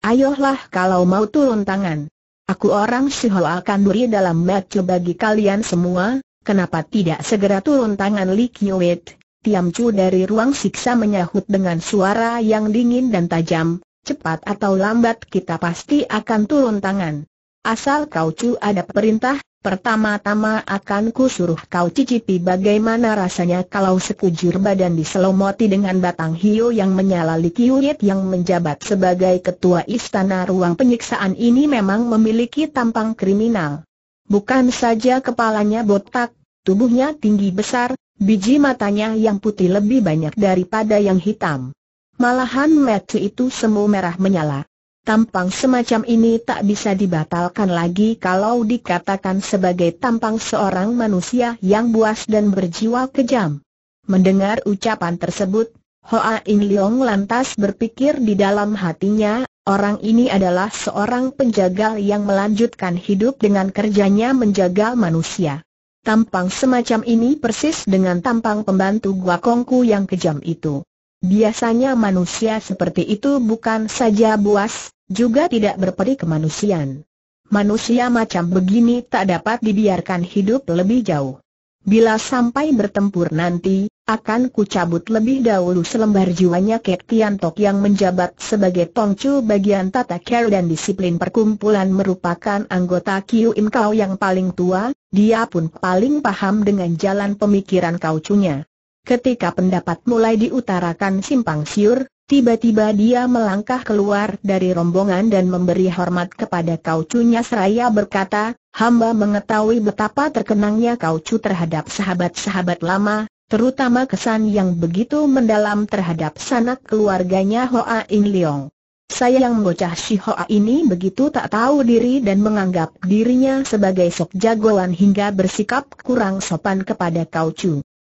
Ayolah kalau mau turun tangan. Aku orang Shiho akan beri dalam match bagi kalian semua, kenapa tidak segera turun tangan Li Kiwit? Tiam Chu dari ruang siksa menyahut dengan suara yang dingin dan tajam, cepat atau lambat kita pasti akan turun tangan. Asal kau Chu ada perintah, Pertama-tama akan kusuruh kau cicipi bagaimana rasanya kalau sekujur badan diselomoti dengan batang hiu yang menyala Li yang menjabat sebagai ketua istana ruang penyiksaan ini memang memiliki tampang kriminal. Bukan saja kepalanya botak, tubuhnya tinggi besar, biji matanya yang putih lebih banyak daripada yang hitam. Malahan mata itu semu merah menyala. Tampang semacam ini tak bisa dibatalkan lagi kalau dikatakan sebagai tampang seorang manusia yang buas dan berjiwa kejam. Mendengar ucapan tersebut, Hoa In Leong lantas berpikir di dalam hatinya, orang ini adalah seorang penjagal yang melanjutkan hidup dengan kerjanya menjaga manusia. Tampang semacam ini persis dengan tampang pembantu Gua Kongku yang kejam itu. Biasanya manusia seperti itu bukan saja buas, juga tidak berperi kemanusiaan. Manusia macam begini tak dapat dibiarkan hidup lebih jauh. Bila sampai bertempur nanti, akan kucabut lebih dahulu selembar jiwanya Kek Tian Tok yang menjabat sebagai tongcu bagian tata care dan disiplin perkumpulan merupakan anggota Kiu Im Kau yang paling tua, dia pun paling paham dengan jalan pemikiran kaucunya. Ketika pendapat mulai diutarakan simpang siur, tiba-tiba dia melangkah keluar dari rombongan dan memberi hormat kepada Kau seraya berkata, hamba mengetahui betapa terkenangnya Kau terhadap sahabat-sahabat lama, terutama kesan yang begitu mendalam terhadap sanak keluarganya Hoa In Leong. Sayang bocah si Hoa ini begitu tak tahu diri dan menganggap dirinya sebagai sok jagoan hingga bersikap kurang sopan kepada Kau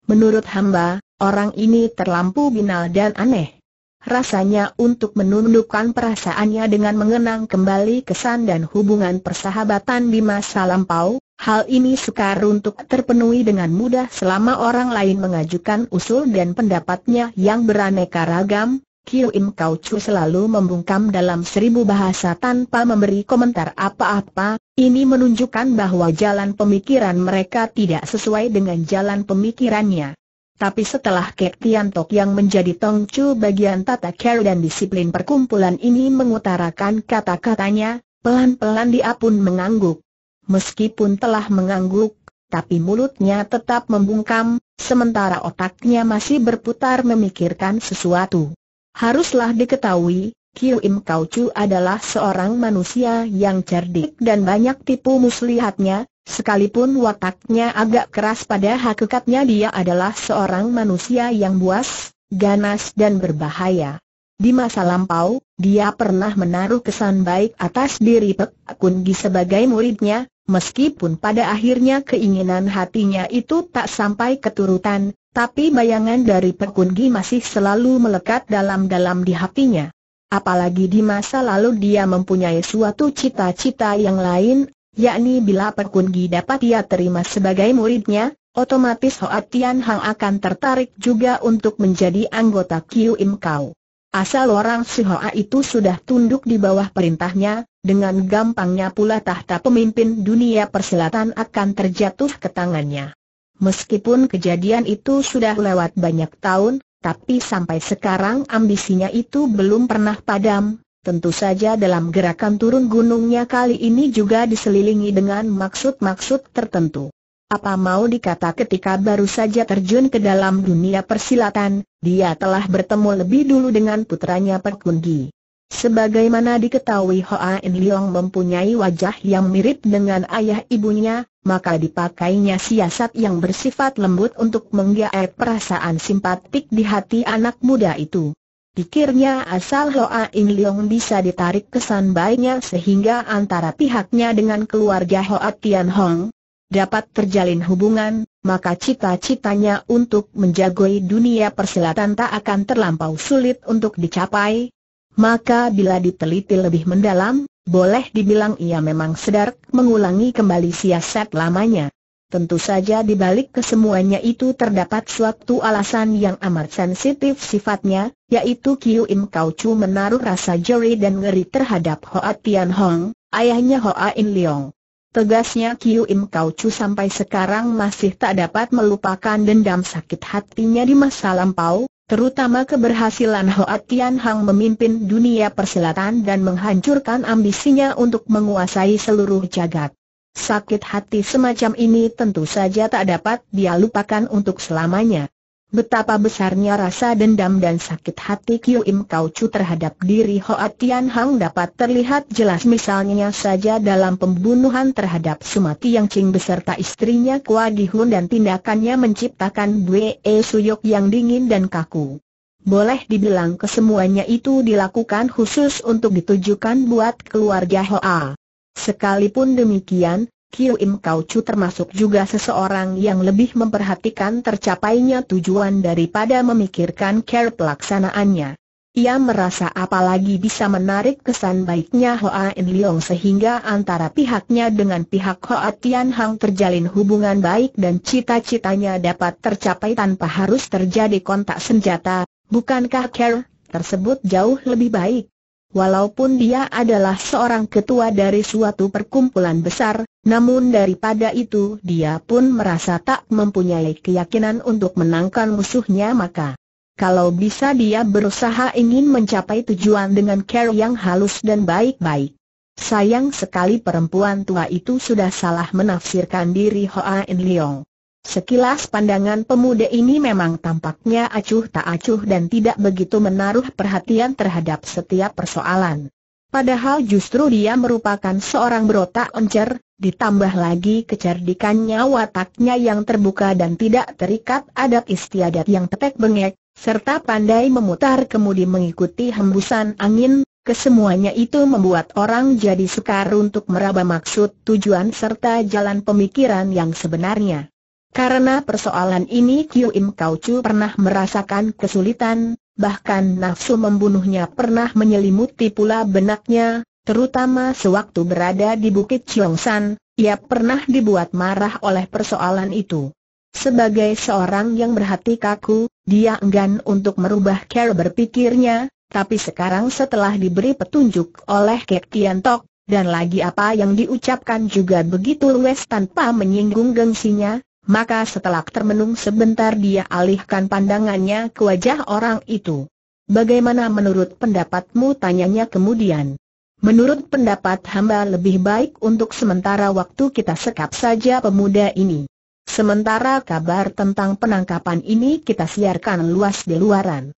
Menurut hamba, orang ini terlampau binal dan aneh. Rasanya untuk menundukkan perasaannya dengan mengenang kembali kesan dan hubungan persahabatan di masa lampau, hal ini sukar untuk terpenuhi dengan mudah selama orang lain mengajukan usul dan pendapatnya yang beraneka ragam, Kiu Im Kau Chu selalu membungkam dalam seribu bahasa tanpa memberi komentar apa-apa, ini menunjukkan bahwa jalan pemikiran mereka tidak sesuai dengan jalan pemikirannya. Tapi setelah Kek Tian Tok yang menjadi Tong Chu bagian tata care dan disiplin perkumpulan ini mengutarakan kata-katanya, pelan-pelan dia pun mengangguk. Meskipun telah mengangguk, tapi mulutnya tetap membungkam, sementara otaknya masih berputar memikirkan sesuatu. Haruslah diketahui, Kiu Im Kau Chu adalah seorang manusia yang cerdik dan banyak tipu muslihatnya, sekalipun wataknya agak keras pada hakikatnya dia adalah seorang manusia yang buas, ganas dan berbahaya. Di masa lampau, dia pernah menaruh kesan baik atas diri Pek Gi sebagai muridnya, meskipun pada akhirnya keinginan hatinya itu tak sampai keturutan, tapi bayangan dari Pekun masih selalu melekat dalam-dalam di hatinya. Apalagi di masa lalu dia mempunyai suatu cita-cita yang lain, yakni bila Pekun dapat ia terima sebagai muridnya, otomatis Hoa Tian Hang akan tertarik juga untuk menjadi anggota Kiu Im Kau. Asal orang si Hoa itu sudah tunduk di bawah perintahnya, dengan gampangnya pula tahta pemimpin dunia Perselatan akan terjatuh ke tangannya. Meskipun kejadian itu sudah lewat banyak tahun, tapi sampai sekarang ambisinya itu belum pernah padam. Tentu saja dalam gerakan turun gunungnya kali ini juga diselilingi dengan maksud-maksud tertentu. Apa mau dikata ketika baru saja terjun ke dalam dunia persilatan, dia telah bertemu lebih dulu dengan putranya Perkungi. Sebagaimana diketahui Hoa In Leong mempunyai wajah yang mirip dengan ayah ibunya, maka dipakainya siasat yang bersifat lembut untuk menggaet perasaan simpatik di hati anak muda itu. Pikirnya asal Hoa In Leong bisa ditarik kesan baiknya sehingga antara pihaknya dengan keluarga Hoa Tian Hong dapat terjalin hubungan, maka cita-citanya untuk menjagoi dunia persilatan tak akan terlampau sulit untuk dicapai, maka bila diteliti lebih mendalam, boleh dibilang ia memang sedar mengulangi kembali siasat lamanya. Tentu saja di balik kesemuanya itu terdapat suatu alasan yang amat sensitif sifatnya, yaitu Kiu Im Kau Chu menaruh rasa jeri dan ngeri terhadap Hoa Tian Hong, ayahnya Hoa In Leong. Tegasnya Kiu Im Kau Chu sampai sekarang masih tak dapat melupakan dendam sakit hatinya di masa lampau, terutama keberhasilan Hoa Tian Hang memimpin dunia persilatan dan menghancurkan ambisinya untuk menguasai seluruh jagat. Sakit hati semacam ini tentu saja tak dapat dia lupakan untuk selamanya betapa besarnya rasa dendam dan sakit hati Kiu Im Kau Chu terhadap diri Hoa Tian Hang dapat terlihat jelas misalnya saja dalam pembunuhan terhadap Sumati Yang Ching beserta istrinya Kwa Hun dan tindakannya menciptakan Bue e Suyok yang dingin dan kaku. Boleh dibilang kesemuanya itu dilakukan khusus untuk ditujukan buat keluarga Hoa. Sekalipun demikian, Kiu Im Kau Chu termasuk juga seseorang yang lebih memperhatikan tercapainya tujuan daripada memikirkan care pelaksanaannya. Ia merasa apalagi bisa menarik kesan baiknya Hoa In Leong sehingga antara pihaknya dengan pihak Hoa Tian Hang terjalin hubungan baik dan cita-citanya dapat tercapai tanpa harus terjadi kontak senjata, bukankah care tersebut jauh lebih baik? Walaupun dia adalah seorang ketua dari suatu perkumpulan besar, namun daripada itu dia pun merasa tak mempunyai keyakinan untuk menangkan musuhnya maka kalau bisa dia berusaha ingin mencapai tujuan dengan care yang halus dan baik-baik. Sayang sekali perempuan tua itu sudah salah menafsirkan diri Hoa In Leong. Sekilas pandangan pemuda ini memang tampaknya acuh tak acuh dan tidak begitu menaruh perhatian terhadap setiap persoalan. Padahal justru dia merupakan seorang berotak encer, ditambah lagi kecerdikannya wataknya yang terbuka dan tidak terikat adat istiadat yang tepek bengek, serta pandai memutar kemudi mengikuti hembusan angin, kesemuanya itu membuat orang jadi sukar untuk meraba maksud tujuan serta jalan pemikiran yang sebenarnya. Karena persoalan ini Kiu Im Kau Chu pernah merasakan kesulitan, bahkan nafsu membunuhnya pernah menyelimuti pula benaknya, terutama sewaktu berada di Bukit San, ia pernah dibuat marah oleh persoalan itu. Sebagai seorang yang berhati kaku, dia enggan untuk merubah cara berpikirnya, tapi sekarang setelah diberi petunjuk oleh Kek Tian Tok, dan lagi apa yang diucapkan juga begitu luwes tanpa menyinggung gengsinya, maka setelah termenung sebentar dia alihkan pandangannya ke wajah orang itu. Bagaimana menurut pendapatmu tanyanya kemudian? Menurut pendapat hamba lebih baik untuk sementara waktu kita sekap saja pemuda ini. Sementara kabar tentang penangkapan ini kita siarkan luas di luaran.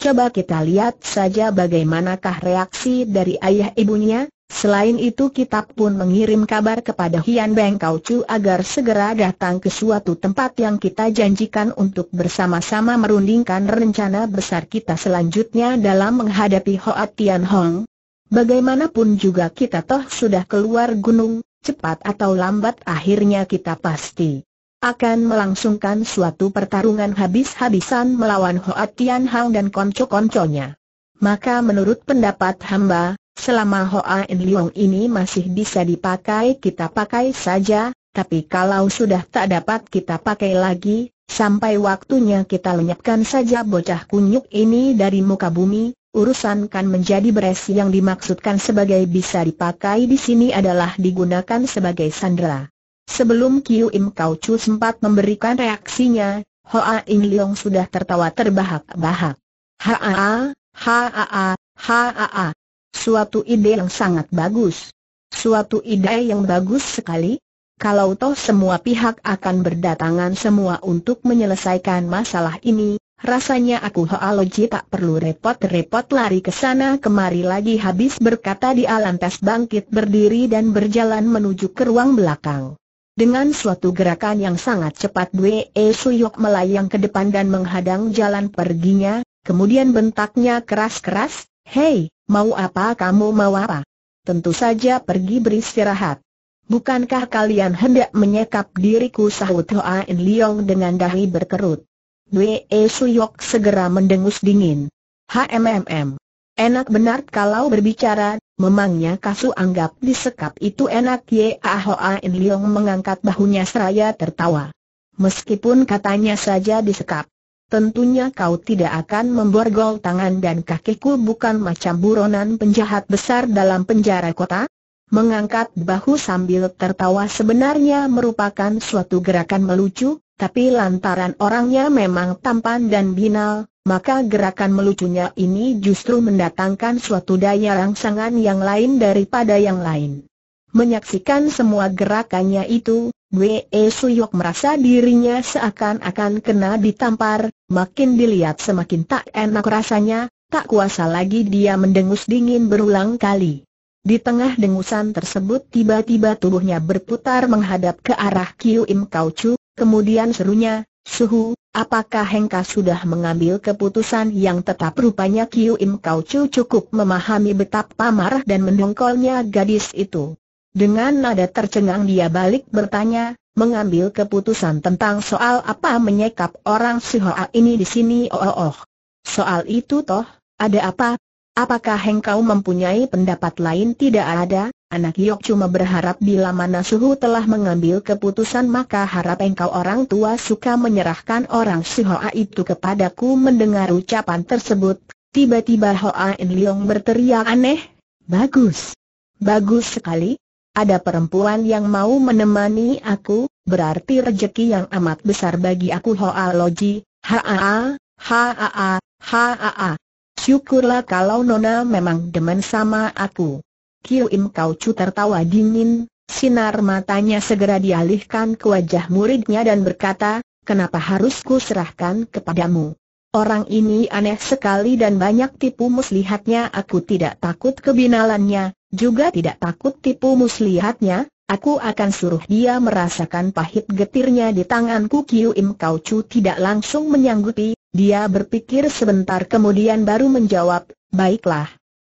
Coba kita lihat saja bagaimanakah reaksi dari ayah ibunya. Selain itu kita pun mengirim kabar kepada Hian Beng Kau Chu agar segera datang ke suatu tempat yang kita janjikan untuk bersama-sama merundingkan rencana besar kita selanjutnya dalam menghadapi Hoa Tian Hong. Bagaimanapun juga kita toh sudah keluar gunung, cepat atau lambat akhirnya kita pasti akan melangsungkan suatu pertarungan habis-habisan melawan Hoa Tian Hang dan konco-konconya. Maka menurut pendapat hamba, selama Hoa In Leong ini masih bisa dipakai kita pakai saja, tapi kalau sudah tak dapat kita pakai lagi, sampai waktunya kita lenyapkan saja bocah kunyuk ini dari muka bumi, Urusan kan menjadi beres yang dimaksudkan sebagai bisa dipakai di sini adalah digunakan sebagai sandera. Sebelum Kiu Im Kau Chu sempat memberikan reaksinya, Hoa In Leong sudah tertawa terbahak-bahak. Haa, haa, haa. Suatu ide yang sangat bagus. Suatu ide yang bagus sekali. Kalau toh semua pihak akan berdatangan semua untuk menyelesaikan masalah ini, rasanya aku Hoa Loji tak perlu repot-repot lari ke sana kemari lagi habis berkata di alantas bangkit berdiri dan berjalan menuju ke ruang belakang. Dengan suatu gerakan yang sangat cepat Dwe e Suyok melayang ke depan dan menghadang jalan perginya, kemudian bentaknya keras-keras, Hei, mau apa kamu mau apa? Tentu saja pergi beristirahat. Bukankah kalian hendak menyekap diriku sahut Hoa In Leong dengan dahi berkerut? Dwe E Suyok segera mendengus dingin. HMMM. Enak benar kalau berbicara, Memangnya kasu anggap disekap itu enak Ye Ahoa In Leong mengangkat bahunya seraya tertawa. Meskipun katanya saja disekap. Tentunya kau tidak akan memborgol tangan dan kakiku bukan macam buronan penjahat besar dalam penjara kota? Mengangkat bahu sambil tertawa sebenarnya merupakan suatu gerakan melucu, tapi lantaran orangnya memang tampan dan binal, maka gerakan melucunya ini justru mendatangkan suatu daya rangsangan yang lain daripada yang lain. Menyaksikan semua gerakannya itu, Wee Suyok merasa dirinya seakan-akan kena ditampar, makin dilihat semakin tak enak rasanya, tak kuasa lagi dia mendengus dingin berulang kali. Di tengah dengusan tersebut tiba-tiba tubuhnya berputar menghadap ke arah Kiu Im Kau Chu, kemudian serunya, Suhu, apakah Hengka sudah mengambil keputusan yang tetap rupanya Kiu Im Kau Chu cukup memahami betapa marah dan mendongkolnya gadis itu. Dengan nada tercengang dia balik bertanya, mengambil keputusan tentang soal apa menyekap orang Suhoa ini di sini oh oh oh. Soal itu toh, ada apa, Apakah hengkau mempunyai pendapat lain tidak ada? Anak Yok cuma berharap bila mana Suhu telah mengambil keputusan maka harap engkau orang tua suka menyerahkan orang si Hoa itu kepadaku mendengar ucapan tersebut. Tiba-tiba Hoa In Leong berteriak aneh. Bagus. Bagus sekali. Ada perempuan yang mau menemani aku, berarti rejeki yang amat besar bagi aku Hoa Loji. Haa, haa, haa, haa. Syukurlah kalau Nona memang demen sama aku. Kiu Im Kau Chu tertawa dingin, sinar matanya segera dialihkan ke wajah muridnya dan berkata, kenapa harus ku serahkan kepadamu? Orang ini aneh sekali dan banyak tipu muslihatnya aku tidak takut kebinalannya, juga tidak takut tipu muslihatnya, aku akan suruh dia merasakan pahit getirnya di tanganku Kiu Im Kau Chu tidak langsung menyanggupi, dia berpikir sebentar kemudian baru menjawab, baiklah.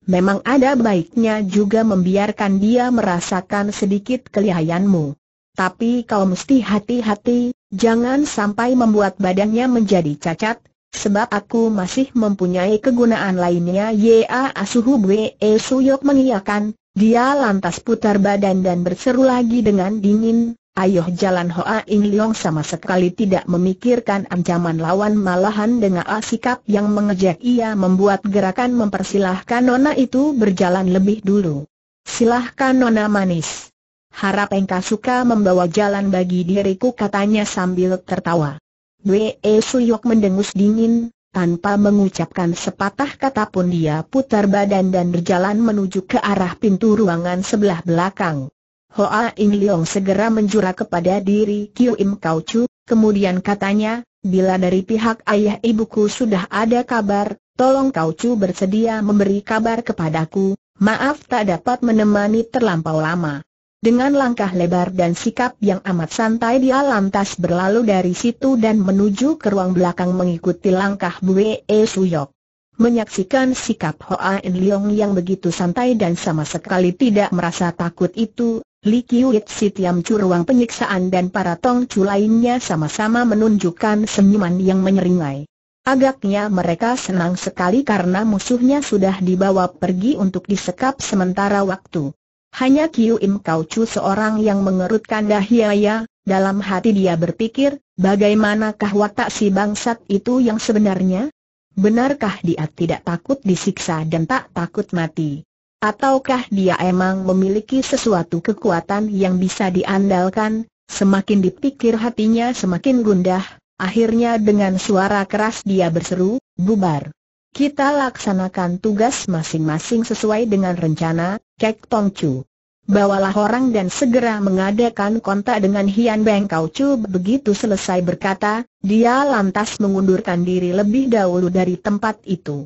Memang ada baiknya juga membiarkan dia merasakan sedikit kelihayanmu. Tapi kau mesti hati-hati, jangan sampai membuat badannya menjadi cacat, sebab aku masih mempunyai kegunaan lainnya. Ya Asuhubwe e Suyok mengiyakan, dia lantas putar badan dan berseru lagi dengan dingin, Ayoh jalan Hoa In Leong sama sekali tidak memikirkan ancaman lawan malahan dengan sikap yang mengejek ia membuat gerakan mempersilahkan Nona itu berjalan lebih dulu. Silahkan Nona manis. Harap engkau suka membawa jalan bagi diriku katanya sambil tertawa. Wee Suyok mendengus dingin, tanpa mengucapkan sepatah kata pun dia putar badan dan berjalan menuju ke arah pintu ruangan sebelah belakang. Hoa In Leong segera menjura kepada diri Kiu Im Kau Chu, kemudian katanya, bila dari pihak ayah ibuku sudah ada kabar, tolong Kau Chu bersedia memberi kabar kepadaku, maaf tak dapat menemani terlampau lama. Dengan langkah lebar dan sikap yang amat santai dia lantas berlalu dari situ dan menuju ke ruang belakang mengikuti langkah Bu E Suyok. Menyaksikan sikap Hoa In Leong yang begitu santai dan sama sekali tidak merasa takut itu, Li Kiuit Sitiam Chu ruang penyiksaan dan para Tong lainnya sama-sama menunjukkan senyuman yang menyeringai. Agaknya mereka senang sekali karena musuhnya sudah dibawa pergi untuk disekap sementara waktu. Hanya Kiu Im Kau Chu seorang yang mengerutkan dahiaya, dalam hati dia berpikir, bagaimanakah watak si bangsat itu yang sebenarnya? Benarkah dia tidak takut disiksa dan tak takut mati? Ataukah dia emang memiliki sesuatu kekuatan yang bisa diandalkan? Semakin dipikir hatinya semakin gundah, akhirnya dengan suara keras dia berseru, bubar. Kita laksanakan tugas masing-masing sesuai dengan rencana, Cek Tong Chu. Bawalah orang dan segera mengadakan kontak dengan Hian Beng Kau Chu begitu selesai berkata, dia lantas mengundurkan diri lebih dahulu dari tempat itu.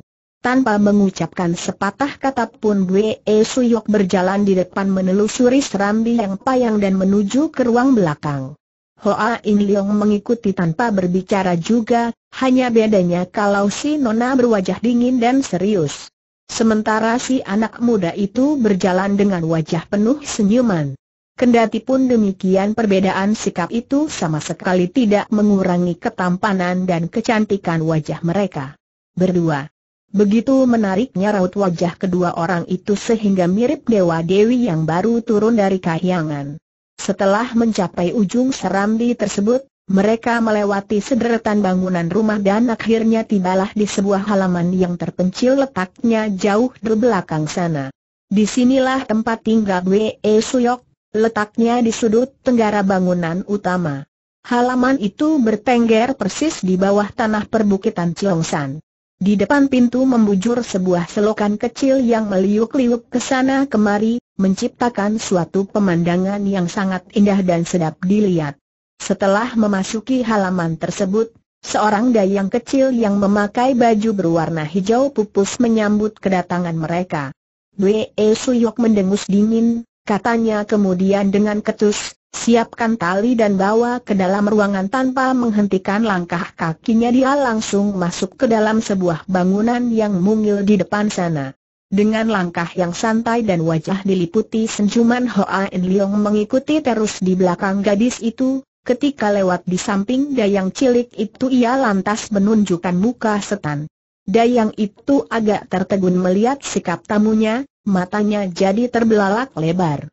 Tanpa mengucapkan sepatah kata pun Bwe e Suyok berjalan di depan menelusuri serambi yang payang dan menuju ke ruang belakang. Hoa In Leong mengikuti tanpa berbicara juga, hanya bedanya kalau si Nona berwajah dingin dan serius. Sementara si anak muda itu berjalan dengan wajah penuh senyuman. Kendati pun demikian perbedaan sikap itu sama sekali tidak mengurangi ketampanan dan kecantikan wajah mereka. Berdua, Begitu menariknya raut wajah kedua orang itu sehingga mirip Dewa Dewi yang baru turun dari kahyangan. Setelah mencapai ujung serambi tersebut, mereka melewati sederetan bangunan rumah dan akhirnya tibalah di sebuah halaman yang terpencil letaknya jauh di belakang sana. Disinilah tempat tinggal W.E. Suyok, letaknya di sudut tenggara bangunan utama. Halaman itu bertengger persis di bawah tanah perbukitan Ciongsan. Di depan pintu membujur sebuah selokan kecil yang meliuk-liuk ke sana kemari, menciptakan suatu pemandangan yang sangat indah dan sedap dilihat. Setelah memasuki halaman tersebut, seorang dayang kecil yang memakai baju berwarna hijau pupus menyambut kedatangan mereka. Bue Suyok mendengus dingin, katanya kemudian dengan ketus, Siapkan tali dan bawa ke dalam ruangan tanpa menghentikan langkah kakinya dia langsung masuk ke dalam sebuah bangunan yang mungil di depan sana. Dengan langkah yang santai dan wajah diliputi senjuman Hoa In Leong mengikuti terus di belakang gadis itu, ketika lewat di samping dayang cilik itu ia lantas menunjukkan muka setan. Dayang itu agak tertegun melihat sikap tamunya, matanya jadi terbelalak lebar.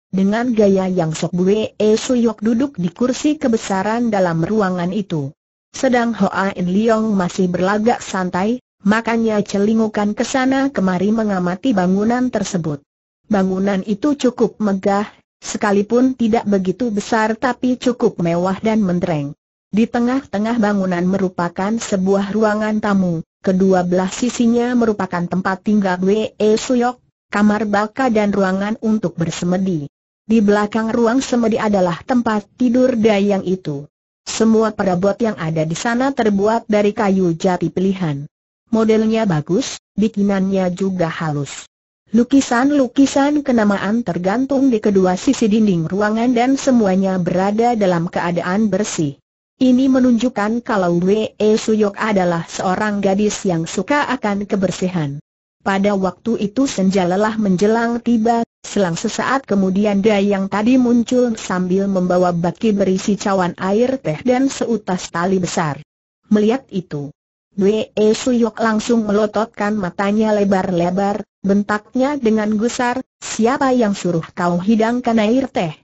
dengan gaya yang sok Bue e Suyok duduk di kursi kebesaran dalam ruangan itu. Sedang Hoa In Leong masih berlagak santai, makanya celingukan kesana kemari mengamati bangunan tersebut. Bangunan itu cukup megah, sekalipun tidak begitu besar tapi cukup mewah dan mentereng. Di tengah-tengah bangunan merupakan sebuah ruangan tamu, kedua belah sisinya merupakan tempat tinggal Wee Suyok, kamar baka dan ruangan untuk bersemedi. Di belakang ruang semedi adalah tempat tidur dayang itu. Semua perabot yang ada di sana terbuat dari kayu jati pilihan. Modelnya bagus, bikinannya juga halus. Lukisan-lukisan kenamaan tergantung di kedua sisi dinding ruangan dan semuanya berada dalam keadaan bersih. Ini menunjukkan kalau Wee Suyok adalah seorang gadis yang suka akan kebersihan. Pada waktu itu senja lelah menjelang tiba, Selang sesaat kemudian Dayang yang tadi muncul sambil membawa baki berisi cawan air teh dan seutas tali besar. Melihat itu, Wei e Suyok langsung melototkan matanya lebar-lebar, bentaknya dengan gusar, siapa yang suruh kau hidangkan air teh?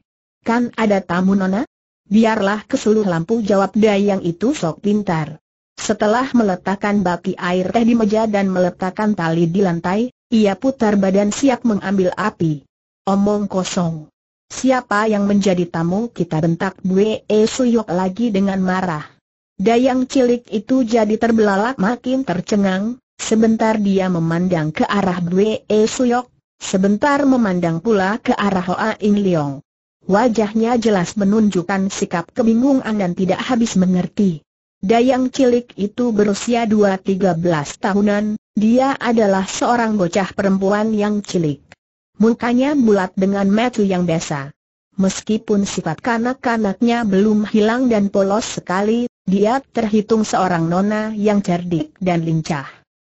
Kan ada tamu nona? Biarlah kesuluh lampu jawab Dayang yang itu sok pintar. Setelah meletakkan baki air teh di meja dan meletakkan tali di lantai, ia putar badan siap mengambil api. Omong kosong. Siapa yang menjadi tamu kita bentak Bue e Suyok lagi dengan marah. Dayang cilik itu jadi terbelalak makin tercengang, sebentar dia memandang ke arah Bue e Suyok, sebentar memandang pula ke arah Hoa In Leong. Wajahnya jelas menunjukkan sikap kebingungan dan tidak habis mengerti. Dayang cilik itu berusia 2-13 tahunan, dia adalah seorang bocah perempuan yang cilik. Mukanya bulat dengan metu yang biasa. Meskipun sifat kanak-kanaknya belum hilang dan polos sekali, dia terhitung seorang nona yang cerdik dan lincah.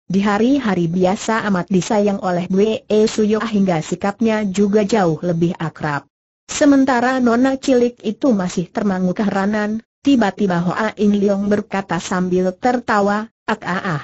Di hari-hari biasa amat disayang oleh E Suyo hingga sikapnya juga jauh lebih akrab. Sementara nona cilik itu masih termangu keheranan, tiba-tiba Hoa In Leong berkata sambil tertawa, ah ah ah.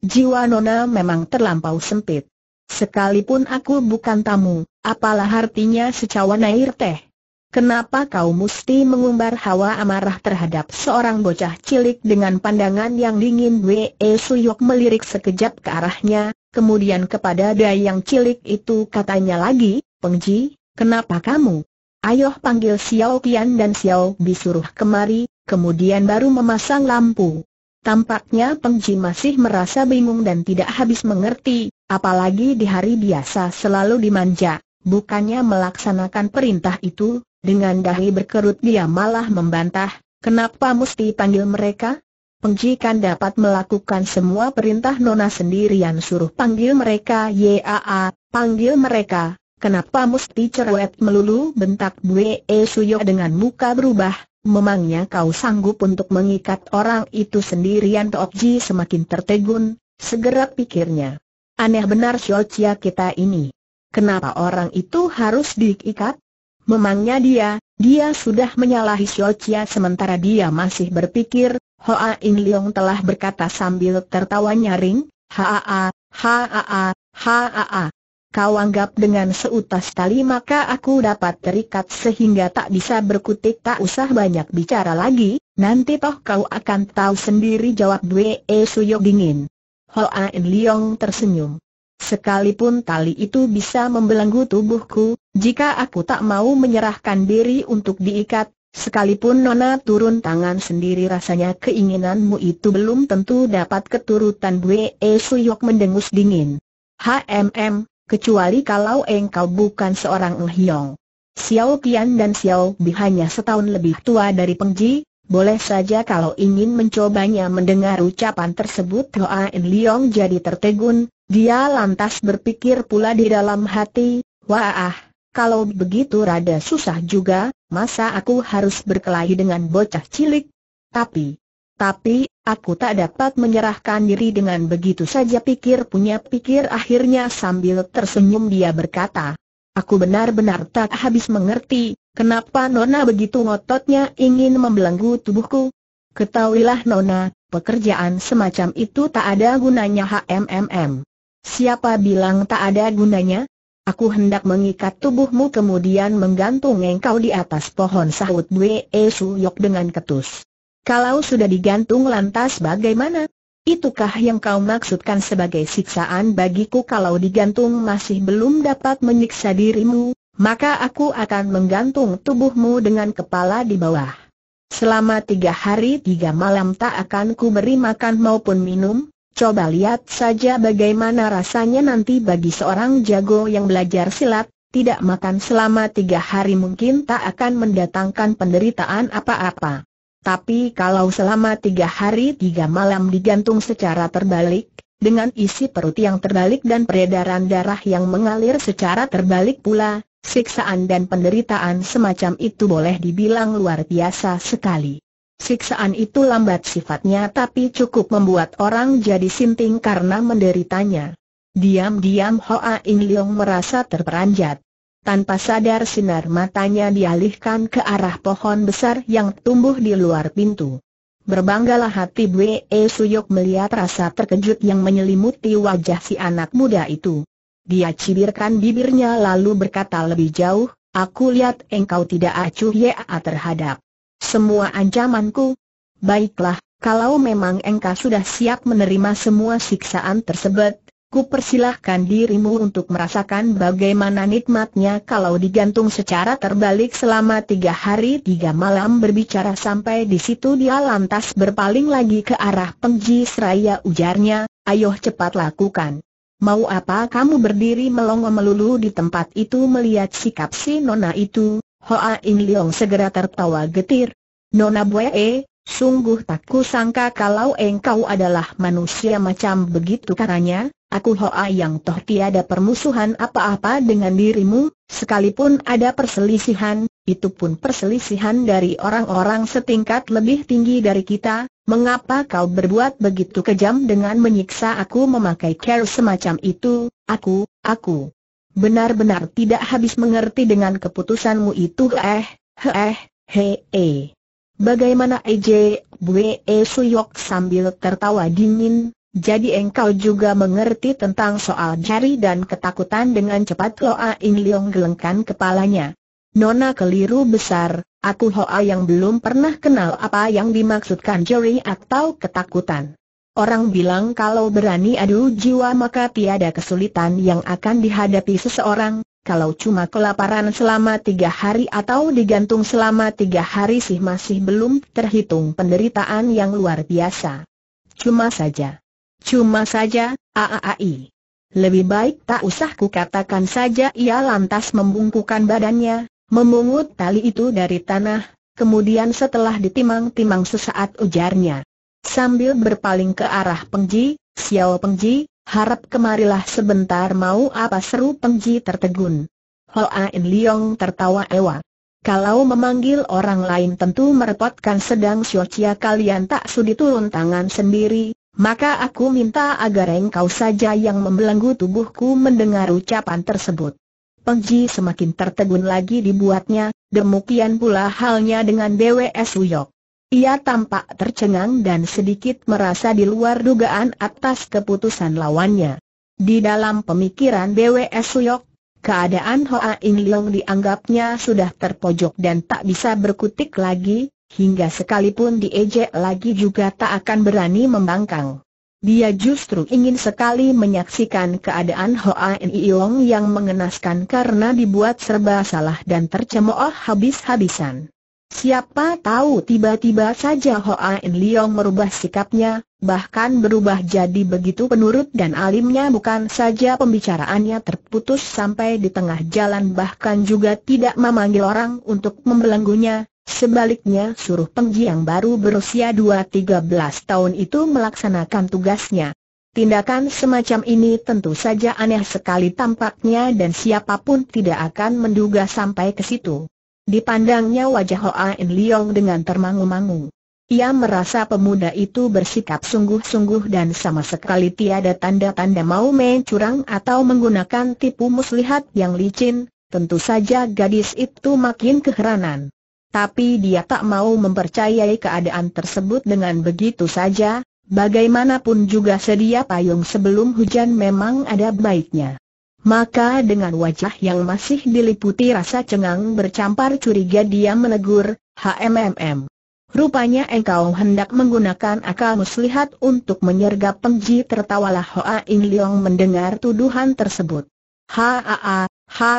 Jiwa nona memang terlampau sempit. Sekalipun aku bukan tamu, apalah artinya secawan air teh? Kenapa kau mesti mengumbar hawa amarah terhadap seorang bocah cilik dengan pandangan yang dingin? Wee Suyok melirik sekejap ke arahnya, kemudian kepada dayang cilik itu katanya lagi, Pengji, kenapa kamu? Ayoh panggil Xiao Qian dan Xiao disuruh kemari, kemudian baru memasang lampu. Tampaknya Pengji masih merasa bingung dan tidak habis mengerti, apalagi di hari biasa selalu dimanja, bukannya melaksanakan perintah itu, dengan dahi berkerut dia malah membantah, kenapa mesti panggil mereka? Pengji kan dapat melakukan semua perintah Nona sendirian suruh panggil mereka YAA, panggil mereka, kenapa mesti cerewet melulu bentak Bue Suyo dengan muka berubah, Memangnya kau sanggup untuk mengikat orang itu sendirian Tok Ji semakin tertegun, segera pikirnya. Aneh benar Xiaochia kita ini. Kenapa orang itu harus diikat? Memangnya dia, dia sudah menyalahi Xiaochia sementara dia masih berpikir, Hoa In Leong telah berkata sambil tertawa nyaring, Haa, haa, haa, haa kau anggap dengan seutas tali maka aku dapat terikat sehingga tak bisa berkutik tak usah banyak bicara lagi, nanti toh kau akan tahu sendiri jawab Dwe e Suyok dingin. Hoain Liong tersenyum. Sekalipun tali itu bisa membelenggu tubuhku, jika aku tak mau menyerahkan diri untuk diikat, sekalipun Nona turun tangan sendiri rasanya keinginanmu itu belum tentu dapat keturutan Dwe e Suyok mendengus dingin. HMM, kecuali kalau engkau bukan seorang Uhyong. Xiao Qian dan Xiao Bi hanya setahun lebih tua dari Peng Ji, boleh saja kalau ingin mencobanya mendengar ucapan tersebut Hoa In Leong jadi tertegun, dia lantas berpikir pula di dalam hati, wah kalau begitu rada susah juga, masa aku harus berkelahi dengan bocah cilik? Tapi, tapi, aku tak dapat menyerahkan diri dengan begitu saja pikir punya pikir akhirnya sambil tersenyum dia berkata. Aku benar-benar tak habis mengerti, kenapa Nona begitu ngototnya ingin membelenggu tubuhku. Ketahuilah Nona, pekerjaan semacam itu tak ada gunanya HMMM. Siapa bilang tak ada gunanya? Aku hendak mengikat tubuhmu kemudian menggantung engkau di atas pohon sahut Dwe Suyok dengan ketus. Kalau sudah digantung lantas bagaimana? Itukah yang kau maksudkan sebagai siksaan bagiku kalau digantung masih belum dapat menyiksa dirimu, maka aku akan menggantung tubuhmu dengan kepala di bawah. Selama tiga hari tiga malam tak akan ku beri makan maupun minum, coba lihat saja bagaimana rasanya nanti bagi seorang jago yang belajar silat, tidak makan selama tiga hari mungkin tak akan mendatangkan penderitaan apa-apa. Tapi kalau selama tiga hari tiga malam digantung secara terbalik, dengan isi perut yang terbalik dan peredaran darah yang mengalir secara terbalik pula, siksaan dan penderitaan semacam itu boleh dibilang luar biasa sekali. Siksaan itu lambat sifatnya tapi cukup membuat orang jadi sinting karena menderitanya. Diam-diam Hoa In Leong merasa terperanjat. Tanpa sadar sinar matanya dialihkan ke arah pohon besar yang tumbuh di luar pintu. Berbanggalah hati Bwe e Suyok melihat rasa terkejut yang menyelimuti wajah si anak muda itu. Dia cibirkan bibirnya lalu berkata lebih jauh, Aku lihat engkau tidak acuh ya terhadap semua ancamanku. Baiklah, kalau memang engkau sudah siap menerima semua siksaan tersebut, Ku persilahkan dirimu untuk merasakan bagaimana nikmatnya kalau digantung secara terbalik selama tiga hari tiga malam berbicara sampai di situ dia lantas berpaling lagi ke arah Pengji Seraya ujarnya, ayo cepat lakukan. Mau apa kamu berdiri melongo melulu di tempat itu melihat sikap si nona itu, Hoa In Leong segera tertawa getir. Nona Bue, eh, sungguh tak kusangka kalau engkau adalah manusia macam begitu karanya. Aku Hoa yang toh tiada permusuhan apa-apa dengan dirimu, sekalipun ada perselisihan, itu pun perselisihan dari orang-orang setingkat lebih tinggi dari kita, mengapa kau berbuat begitu kejam dengan menyiksa aku memakai care semacam itu, aku, aku. Benar-benar tidak habis mengerti dengan keputusanmu itu eh, eh, he, eh. Bagaimana EJ, eh, Bwe eh, Suyok sambil tertawa dingin, jadi engkau juga mengerti tentang soal jari dan ketakutan dengan cepat Loa Ing Leong gelengkan kepalanya. Nona keliru besar, aku Hoa yang belum pernah kenal apa yang dimaksudkan jari atau ketakutan. Orang bilang kalau berani adu jiwa maka tiada kesulitan yang akan dihadapi seseorang, kalau cuma kelaparan selama tiga hari atau digantung selama tiga hari sih masih belum terhitung penderitaan yang luar biasa. Cuma saja. Cuma saja, aaai. Lebih baik tak usah kukatakan saja ia lantas membungkukan badannya, memungut tali itu dari tanah, kemudian setelah ditimang-timang sesaat ujarnya. Sambil berpaling ke arah Pengji, Xiao Pengji, harap kemarilah sebentar mau apa seru Pengji tertegun. Hoain Liong tertawa ewa. Kalau memanggil orang lain tentu merepotkan sedang Xiao Chia kalian tak sudi turun tangan sendiri, maka aku minta agar engkau saja yang membelenggu tubuhku mendengar ucapan tersebut. Pengji semakin tertegun lagi dibuatnya, demikian pula halnya dengan BWS Uyok. Ia tampak tercengang dan sedikit merasa di luar dugaan atas keputusan lawannya. Di dalam pemikiran BWS Uyok, keadaan Hoa In Leong dianggapnya sudah terpojok dan tak bisa berkutik lagi, hingga sekalipun diejek lagi juga tak akan berani membangkang. Dia justru ingin sekali menyaksikan keadaan Hoa Yong yang mengenaskan karena dibuat serba salah dan tercemooh habis-habisan. Siapa tahu tiba-tiba saja Hoa Yong merubah sikapnya, bahkan berubah jadi begitu penurut dan alimnya bukan saja pembicaraannya terputus sampai di tengah jalan bahkan juga tidak memanggil orang untuk membelenggunya, Sebaliknya suruh penggiang yang baru berusia 2-13 tahun itu melaksanakan tugasnya. Tindakan semacam ini tentu saja aneh sekali tampaknya dan siapapun tidak akan menduga sampai ke situ. Dipandangnya wajah Hoa In Leong dengan termangu-mangu. Ia merasa pemuda itu bersikap sungguh-sungguh dan sama sekali tiada tanda-tanda mau main curang atau menggunakan tipu muslihat yang licin, tentu saja gadis itu makin keheranan tapi dia tak mau mempercayai keadaan tersebut dengan begitu saja, bagaimanapun juga sedia payung sebelum hujan memang ada baiknya. Maka dengan wajah yang masih diliputi rasa cengang bercampur curiga dia menegur, HMMM. Rupanya engkau hendak menggunakan akal muslihat untuk menyergap pengji tertawalah Hoa In Leong mendengar tuduhan tersebut. Haa, haa,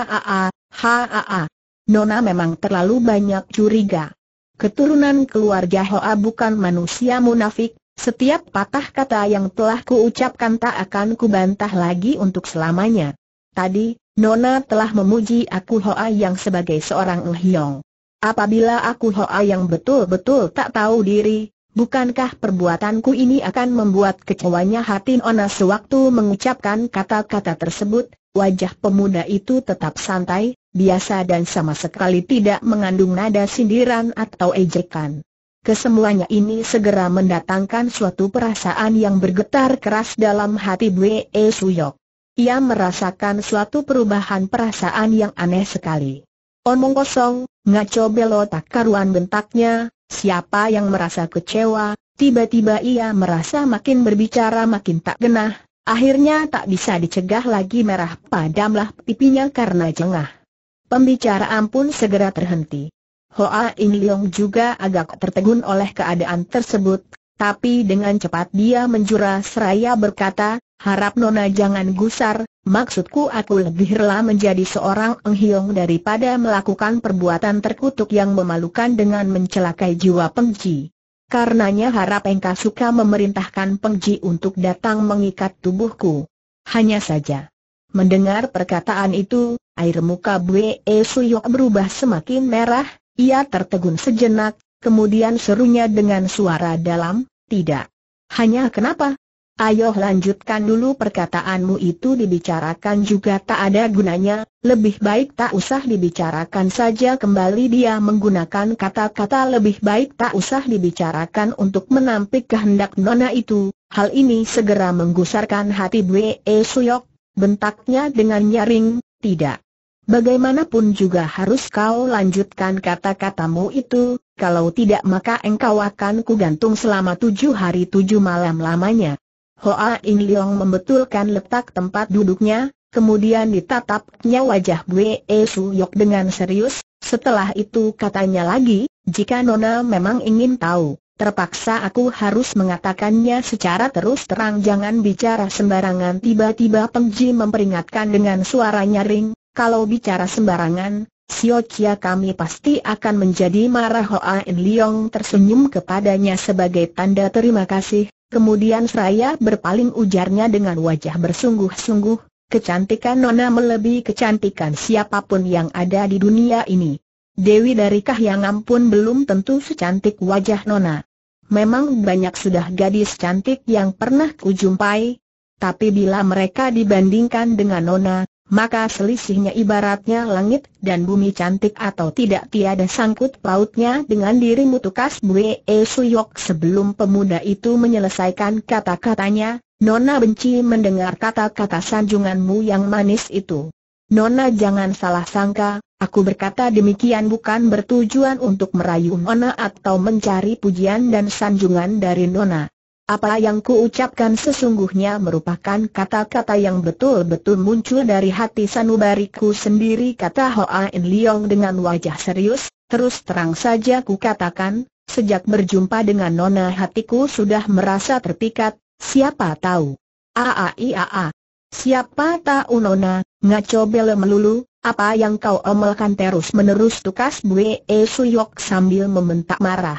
haa, haa, Nona memang terlalu banyak curiga. Keturunan keluarga Hoa bukan manusia munafik, setiap patah kata yang telah kuucapkan tak akan kubantah lagi untuk selamanya. Tadi, Nona telah memuji aku Hoa yang sebagai seorang Uhyong. Apabila aku Hoa yang betul-betul tak tahu diri, Bukankah perbuatanku ini akan membuat kecewanya hati Ona sewaktu mengucapkan kata-kata tersebut? Wajah pemuda itu tetap santai, biasa dan sama sekali tidak mengandung nada sindiran atau ejekan. Kesemuanya ini segera mendatangkan suatu perasaan yang bergetar keras dalam hati Bwe e Suyok. Ia merasakan suatu perubahan perasaan yang aneh sekali. Omong kosong, ngaco belotak tak karuan bentaknya, Siapa yang merasa kecewa, tiba-tiba ia merasa makin berbicara makin tak genah, akhirnya tak bisa dicegah lagi merah padamlah pipinya karena jengah. Pembicaraan pun segera terhenti. Hoa In Leong juga agak tertegun oleh keadaan tersebut, tapi dengan cepat dia menjura seraya berkata, Harap Nona jangan gusar, maksudku aku lebih rela menjadi seorang enghiong daripada melakukan perbuatan terkutuk yang memalukan dengan mencelakai jiwa pengji. Karenanya harap engkau suka memerintahkan pengji untuk datang mengikat tubuhku. Hanya saja. Mendengar perkataan itu, air muka Bwe Suyok berubah semakin merah, ia tertegun sejenak, kemudian serunya dengan suara dalam, tidak. Hanya kenapa? Ayo lanjutkan dulu perkataanmu itu dibicarakan juga tak ada gunanya, lebih baik tak usah dibicarakan saja kembali dia menggunakan kata-kata lebih baik tak usah dibicarakan untuk menampik kehendak nona itu, hal ini segera menggusarkan hati Bwe e Suyok, bentaknya dengan nyaring, tidak. Bagaimanapun juga harus kau lanjutkan kata-katamu itu, kalau tidak maka engkau akan kugantung selama tujuh hari tujuh malam lamanya. Hoa In Leong membetulkan letak tempat duduknya, kemudian ditatapnya wajah E Su Yok dengan serius, setelah itu katanya lagi, jika Nona memang ingin tahu, terpaksa aku harus mengatakannya secara terus terang jangan bicara sembarangan tiba-tiba Peng Pengji memperingatkan dengan suara nyaring, kalau bicara sembarangan, Sio Chia kami pasti akan menjadi marah Hoa In Leong tersenyum kepadanya sebagai tanda terima kasih, Kemudian saya berpaling ujarnya dengan wajah bersungguh-sungguh, kecantikan Nona melebihi kecantikan siapapun yang ada di dunia ini. Dewi dari Kahyangan pun belum tentu secantik wajah Nona. Memang banyak sudah gadis cantik yang pernah kujumpai, tapi bila mereka dibandingkan dengan Nona, maka selisihnya ibaratnya langit dan bumi cantik atau tidak tiada sangkut pautnya dengan dirimu tukas Bue e Suyok sebelum pemuda itu menyelesaikan kata-katanya, Nona benci mendengar kata-kata sanjunganmu yang manis itu. Nona jangan salah sangka, aku berkata demikian bukan bertujuan untuk merayu Nona atau mencari pujian dan sanjungan dari Nona. Apa yang kuucapkan sesungguhnya merupakan kata-kata yang betul-betul muncul dari hati sanubariku sendiri kata Hoa In Leong dengan wajah serius, terus terang saja ku katakan, sejak berjumpa dengan Nona hatiku sudah merasa terpikat, siapa tahu. A-A-I-A-A iya, Siapa tahu Nona, ngaco bela melulu, apa yang kau omelkan terus-menerus tukas Bue e Suyok sambil membentak marah.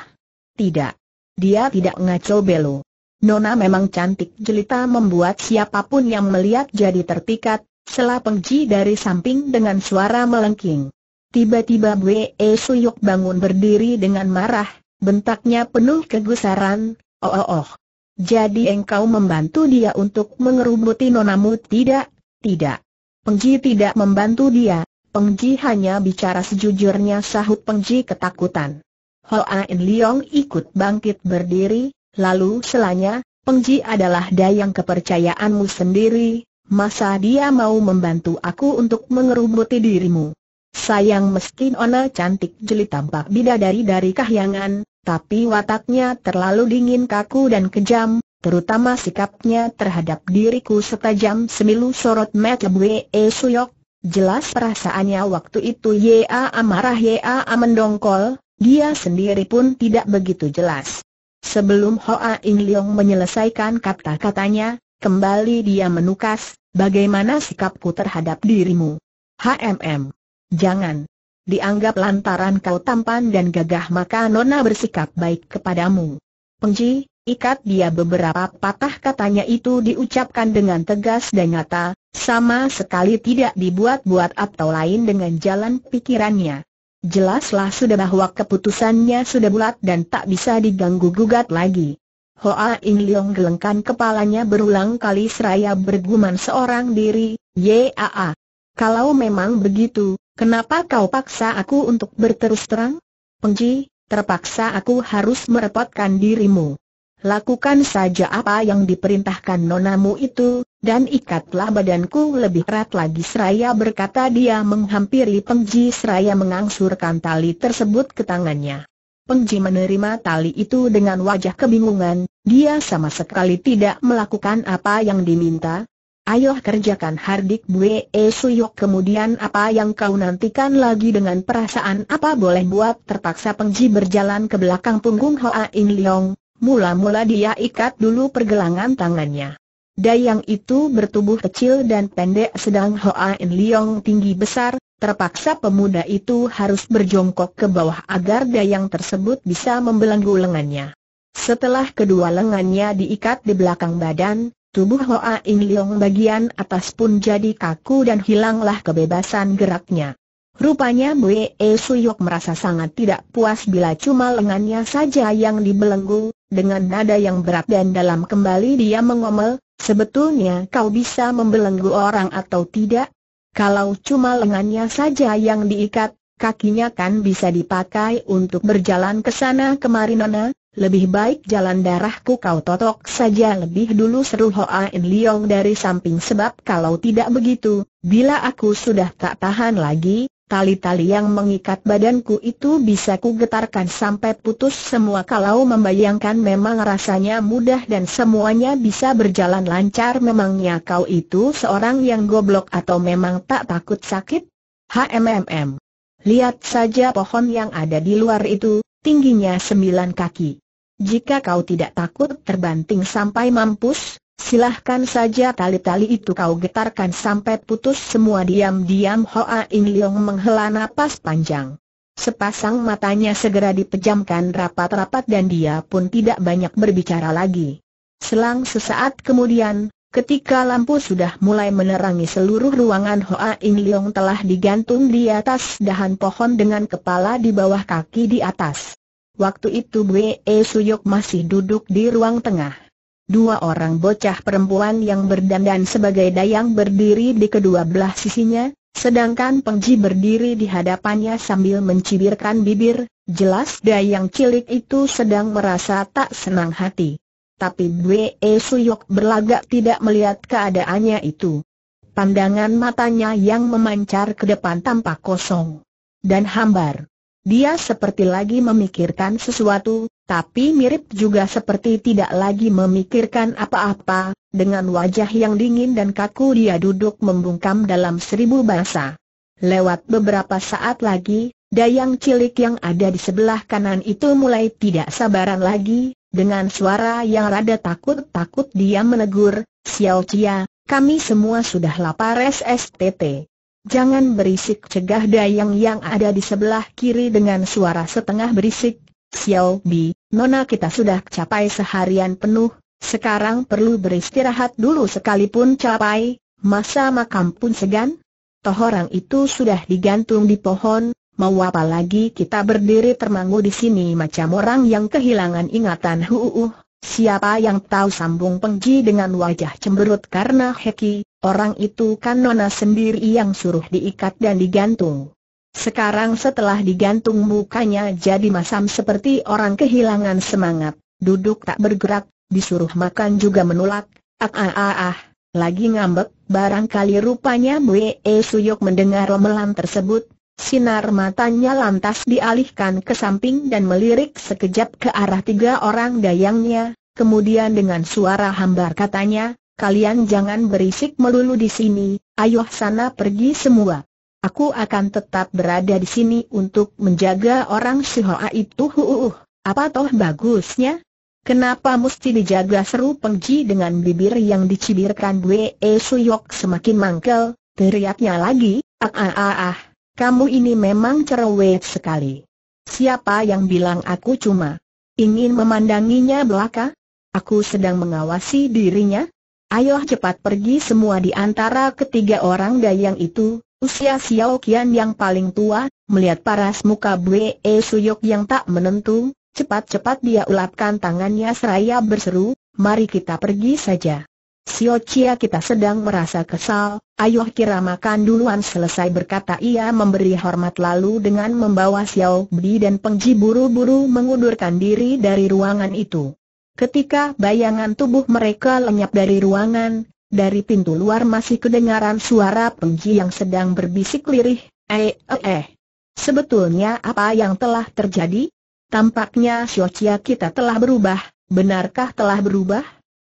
Tidak. Dia tidak ngaco belo. Nona memang cantik jelita membuat siapapun yang melihat jadi terpikat, sela pengji dari samping dengan suara melengking. Tiba-tiba Bwe e Suyuk bangun berdiri dengan marah, bentaknya penuh kegusaran, oh oh oh. Jadi engkau membantu dia untuk mengerubuti nonamu tidak? Tidak. Pengji tidak membantu dia, Pengji hanya bicara sejujurnya sahut Pengji ketakutan. Hoa In Leong ikut bangkit berdiri, Lalu selanya, Pengji adalah dayang kepercayaanmu sendiri, masa dia mau membantu aku untuk mengerubuti dirimu? Sayang meski Ona cantik jeli tampak bidadari dari kahyangan, tapi wataknya terlalu dingin kaku dan kejam, terutama sikapnya terhadap diriku setajam semilu sorot mata Bwe e Suyok. Jelas perasaannya waktu itu Ya amarah Ya mendongkol, dia sendiri pun tidak begitu jelas. Sebelum Hoa In Leong menyelesaikan kata-katanya, kembali dia menukas, bagaimana sikapku terhadap dirimu? HMM. Jangan. Dianggap lantaran kau tampan dan gagah maka Nona bersikap baik kepadamu. Pengji, ikat dia beberapa patah katanya itu diucapkan dengan tegas dan nyata, sama sekali tidak dibuat-buat atau lain dengan jalan pikirannya. Jelaslah sudah bahwa keputusannya sudah bulat dan tak bisa diganggu-gugat lagi. Hoa In Leong gelengkan kepalanya berulang kali seraya bergumam seorang diri, Yaa. Kalau memang begitu, kenapa kau paksa aku untuk berterus terang? Pengji, terpaksa aku harus merepotkan dirimu. Lakukan saja apa yang diperintahkan nonamu itu, dan ikatlah badanku lebih erat lagi seraya berkata dia menghampiri Pengji seraya mengangsurkan tali tersebut ke tangannya. Pengji menerima tali itu dengan wajah kebingungan, dia sama sekali tidak melakukan apa yang diminta. Ayo kerjakan Hardik Bue Suyok kemudian apa yang kau nantikan lagi dengan perasaan apa boleh buat terpaksa Pengji berjalan ke belakang punggung Hoa In Leong, Mula-mula dia ikat dulu pergelangan tangannya. Dayang itu bertubuh kecil dan pendek sedang Hoa In Leong tinggi besar, terpaksa pemuda itu harus berjongkok ke bawah agar dayang tersebut bisa membelenggu lengannya. Setelah kedua lengannya diikat di belakang badan, tubuh Hoa In Leong bagian atas pun jadi kaku dan hilanglah kebebasan geraknya. Rupanya Su e Suyok merasa sangat tidak puas bila cuma lengannya saja yang dibelenggu, dengan nada yang berat dan dalam kembali dia mengomel, sebetulnya kau bisa membelenggu orang atau tidak? Kalau cuma lengannya saja yang diikat, kakinya kan bisa dipakai untuk berjalan ke sana kemari nona, lebih baik jalan darahku kau totok saja lebih dulu seru Hoa In Leong dari samping sebab kalau tidak begitu, bila aku sudah tak tahan lagi, Tali-tali yang mengikat badanku itu bisa ku getarkan sampai putus semua kalau membayangkan memang rasanya mudah dan semuanya bisa berjalan lancar memangnya kau itu seorang yang goblok atau memang tak takut sakit? HMMM. Lihat saja pohon yang ada di luar itu, tingginya sembilan kaki. Jika kau tidak takut terbanting sampai mampus, Silahkan saja tali-tali itu kau getarkan sampai putus semua diam-diam Hoa In Leong menghela napas panjang. Sepasang matanya segera dipejamkan rapat-rapat dan dia pun tidak banyak berbicara lagi. Selang sesaat kemudian, ketika lampu sudah mulai menerangi seluruh ruangan Hoa In Leong telah digantung di atas dahan pohon dengan kepala di bawah kaki di atas. Waktu itu Bwe Suyok masih duduk di ruang tengah. Dua orang bocah perempuan yang berdandan sebagai dayang berdiri di kedua belah sisinya, sedangkan Pengji berdiri di hadapannya sambil mencibirkan bibir, jelas dayang cilik itu sedang merasa tak senang hati. Tapi Bwe e Suyok berlagak tidak melihat keadaannya itu. Pandangan matanya yang memancar ke depan tampak kosong dan hambar. Dia seperti lagi memikirkan sesuatu, tapi mirip juga seperti tidak lagi memikirkan apa-apa, dengan wajah yang dingin dan kaku dia duduk membungkam dalam seribu bahasa. Lewat beberapa saat lagi, dayang cilik yang ada di sebelah kanan itu mulai tidak sabaran lagi, dengan suara yang rada takut-takut dia menegur, Xiao Chia, kami semua sudah lapar SSTT. Jangan berisik cegah dayang yang ada di sebelah kiri dengan suara setengah berisik, Xiao Bi, Nona kita sudah capai seharian penuh, sekarang perlu beristirahat dulu sekalipun capai, masa makam pun segan? Toh orang itu sudah digantung di pohon, mau apa lagi kita berdiri termangu di sini macam orang yang kehilangan ingatan huuuh. Siapa yang tahu sambung pengji dengan wajah cemberut karena heki, orang itu kan nona sendiri yang suruh diikat dan digantung. Sekarang setelah digantung mukanya jadi masam seperti orang kehilangan semangat, duduk tak bergerak, disuruh makan juga menolak, ah ah ah, ah lagi ngambek, barangkali rupanya E Suyok mendengar romelan tersebut, sinar matanya lantas dialihkan ke samping dan melirik sekejap ke arah tiga orang dayangnya, kemudian dengan suara hambar katanya, kalian jangan berisik melulu di sini, ayo sana pergi semua. Aku akan tetap berada di sini untuk menjaga orang Sihoa itu. Huuuh, apa toh bagusnya? Kenapa mesti dijaga seru Pengji dengan bibir yang dicibirkan Wei Suyok semakin mangkel, teriaknya lagi, ah ah ah ah, kamu ini memang cerewet sekali. Siapa yang bilang aku cuma ingin memandanginya belaka? Aku sedang mengawasi dirinya. Ayo cepat pergi semua di antara ketiga orang dayang itu, Usia Xiao Qian yang paling tua, melihat paras muka Bwe e Suyok yang tak menentu, cepat-cepat dia ulapkan tangannya seraya berseru, mari kita pergi saja. Xiao Chia kita sedang merasa kesal, ayo kira makan duluan selesai berkata ia memberi hormat lalu dengan membawa Xiao Bdi dan Pengji buru-buru mengundurkan diri dari ruangan itu. Ketika bayangan tubuh mereka lenyap dari ruangan, dari pintu luar masih kedengaran suara Pengji yang sedang berbisik lirih, eh eh eh. Sebetulnya apa yang telah terjadi? Tampaknya Xiaochia kita telah berubah, benarkah telah berubah?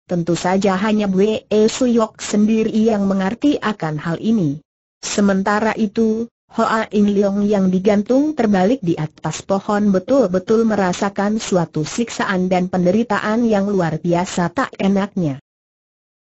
Tentu saja hanya E Suyok sendiri yang mengerti akan hal ini. Sementara itu, Hoa In Leong yang digantung terbalik di atas pohon betul-betul merasakan suatu siksaan dan penderitaan yang luar biasa tak enaknya.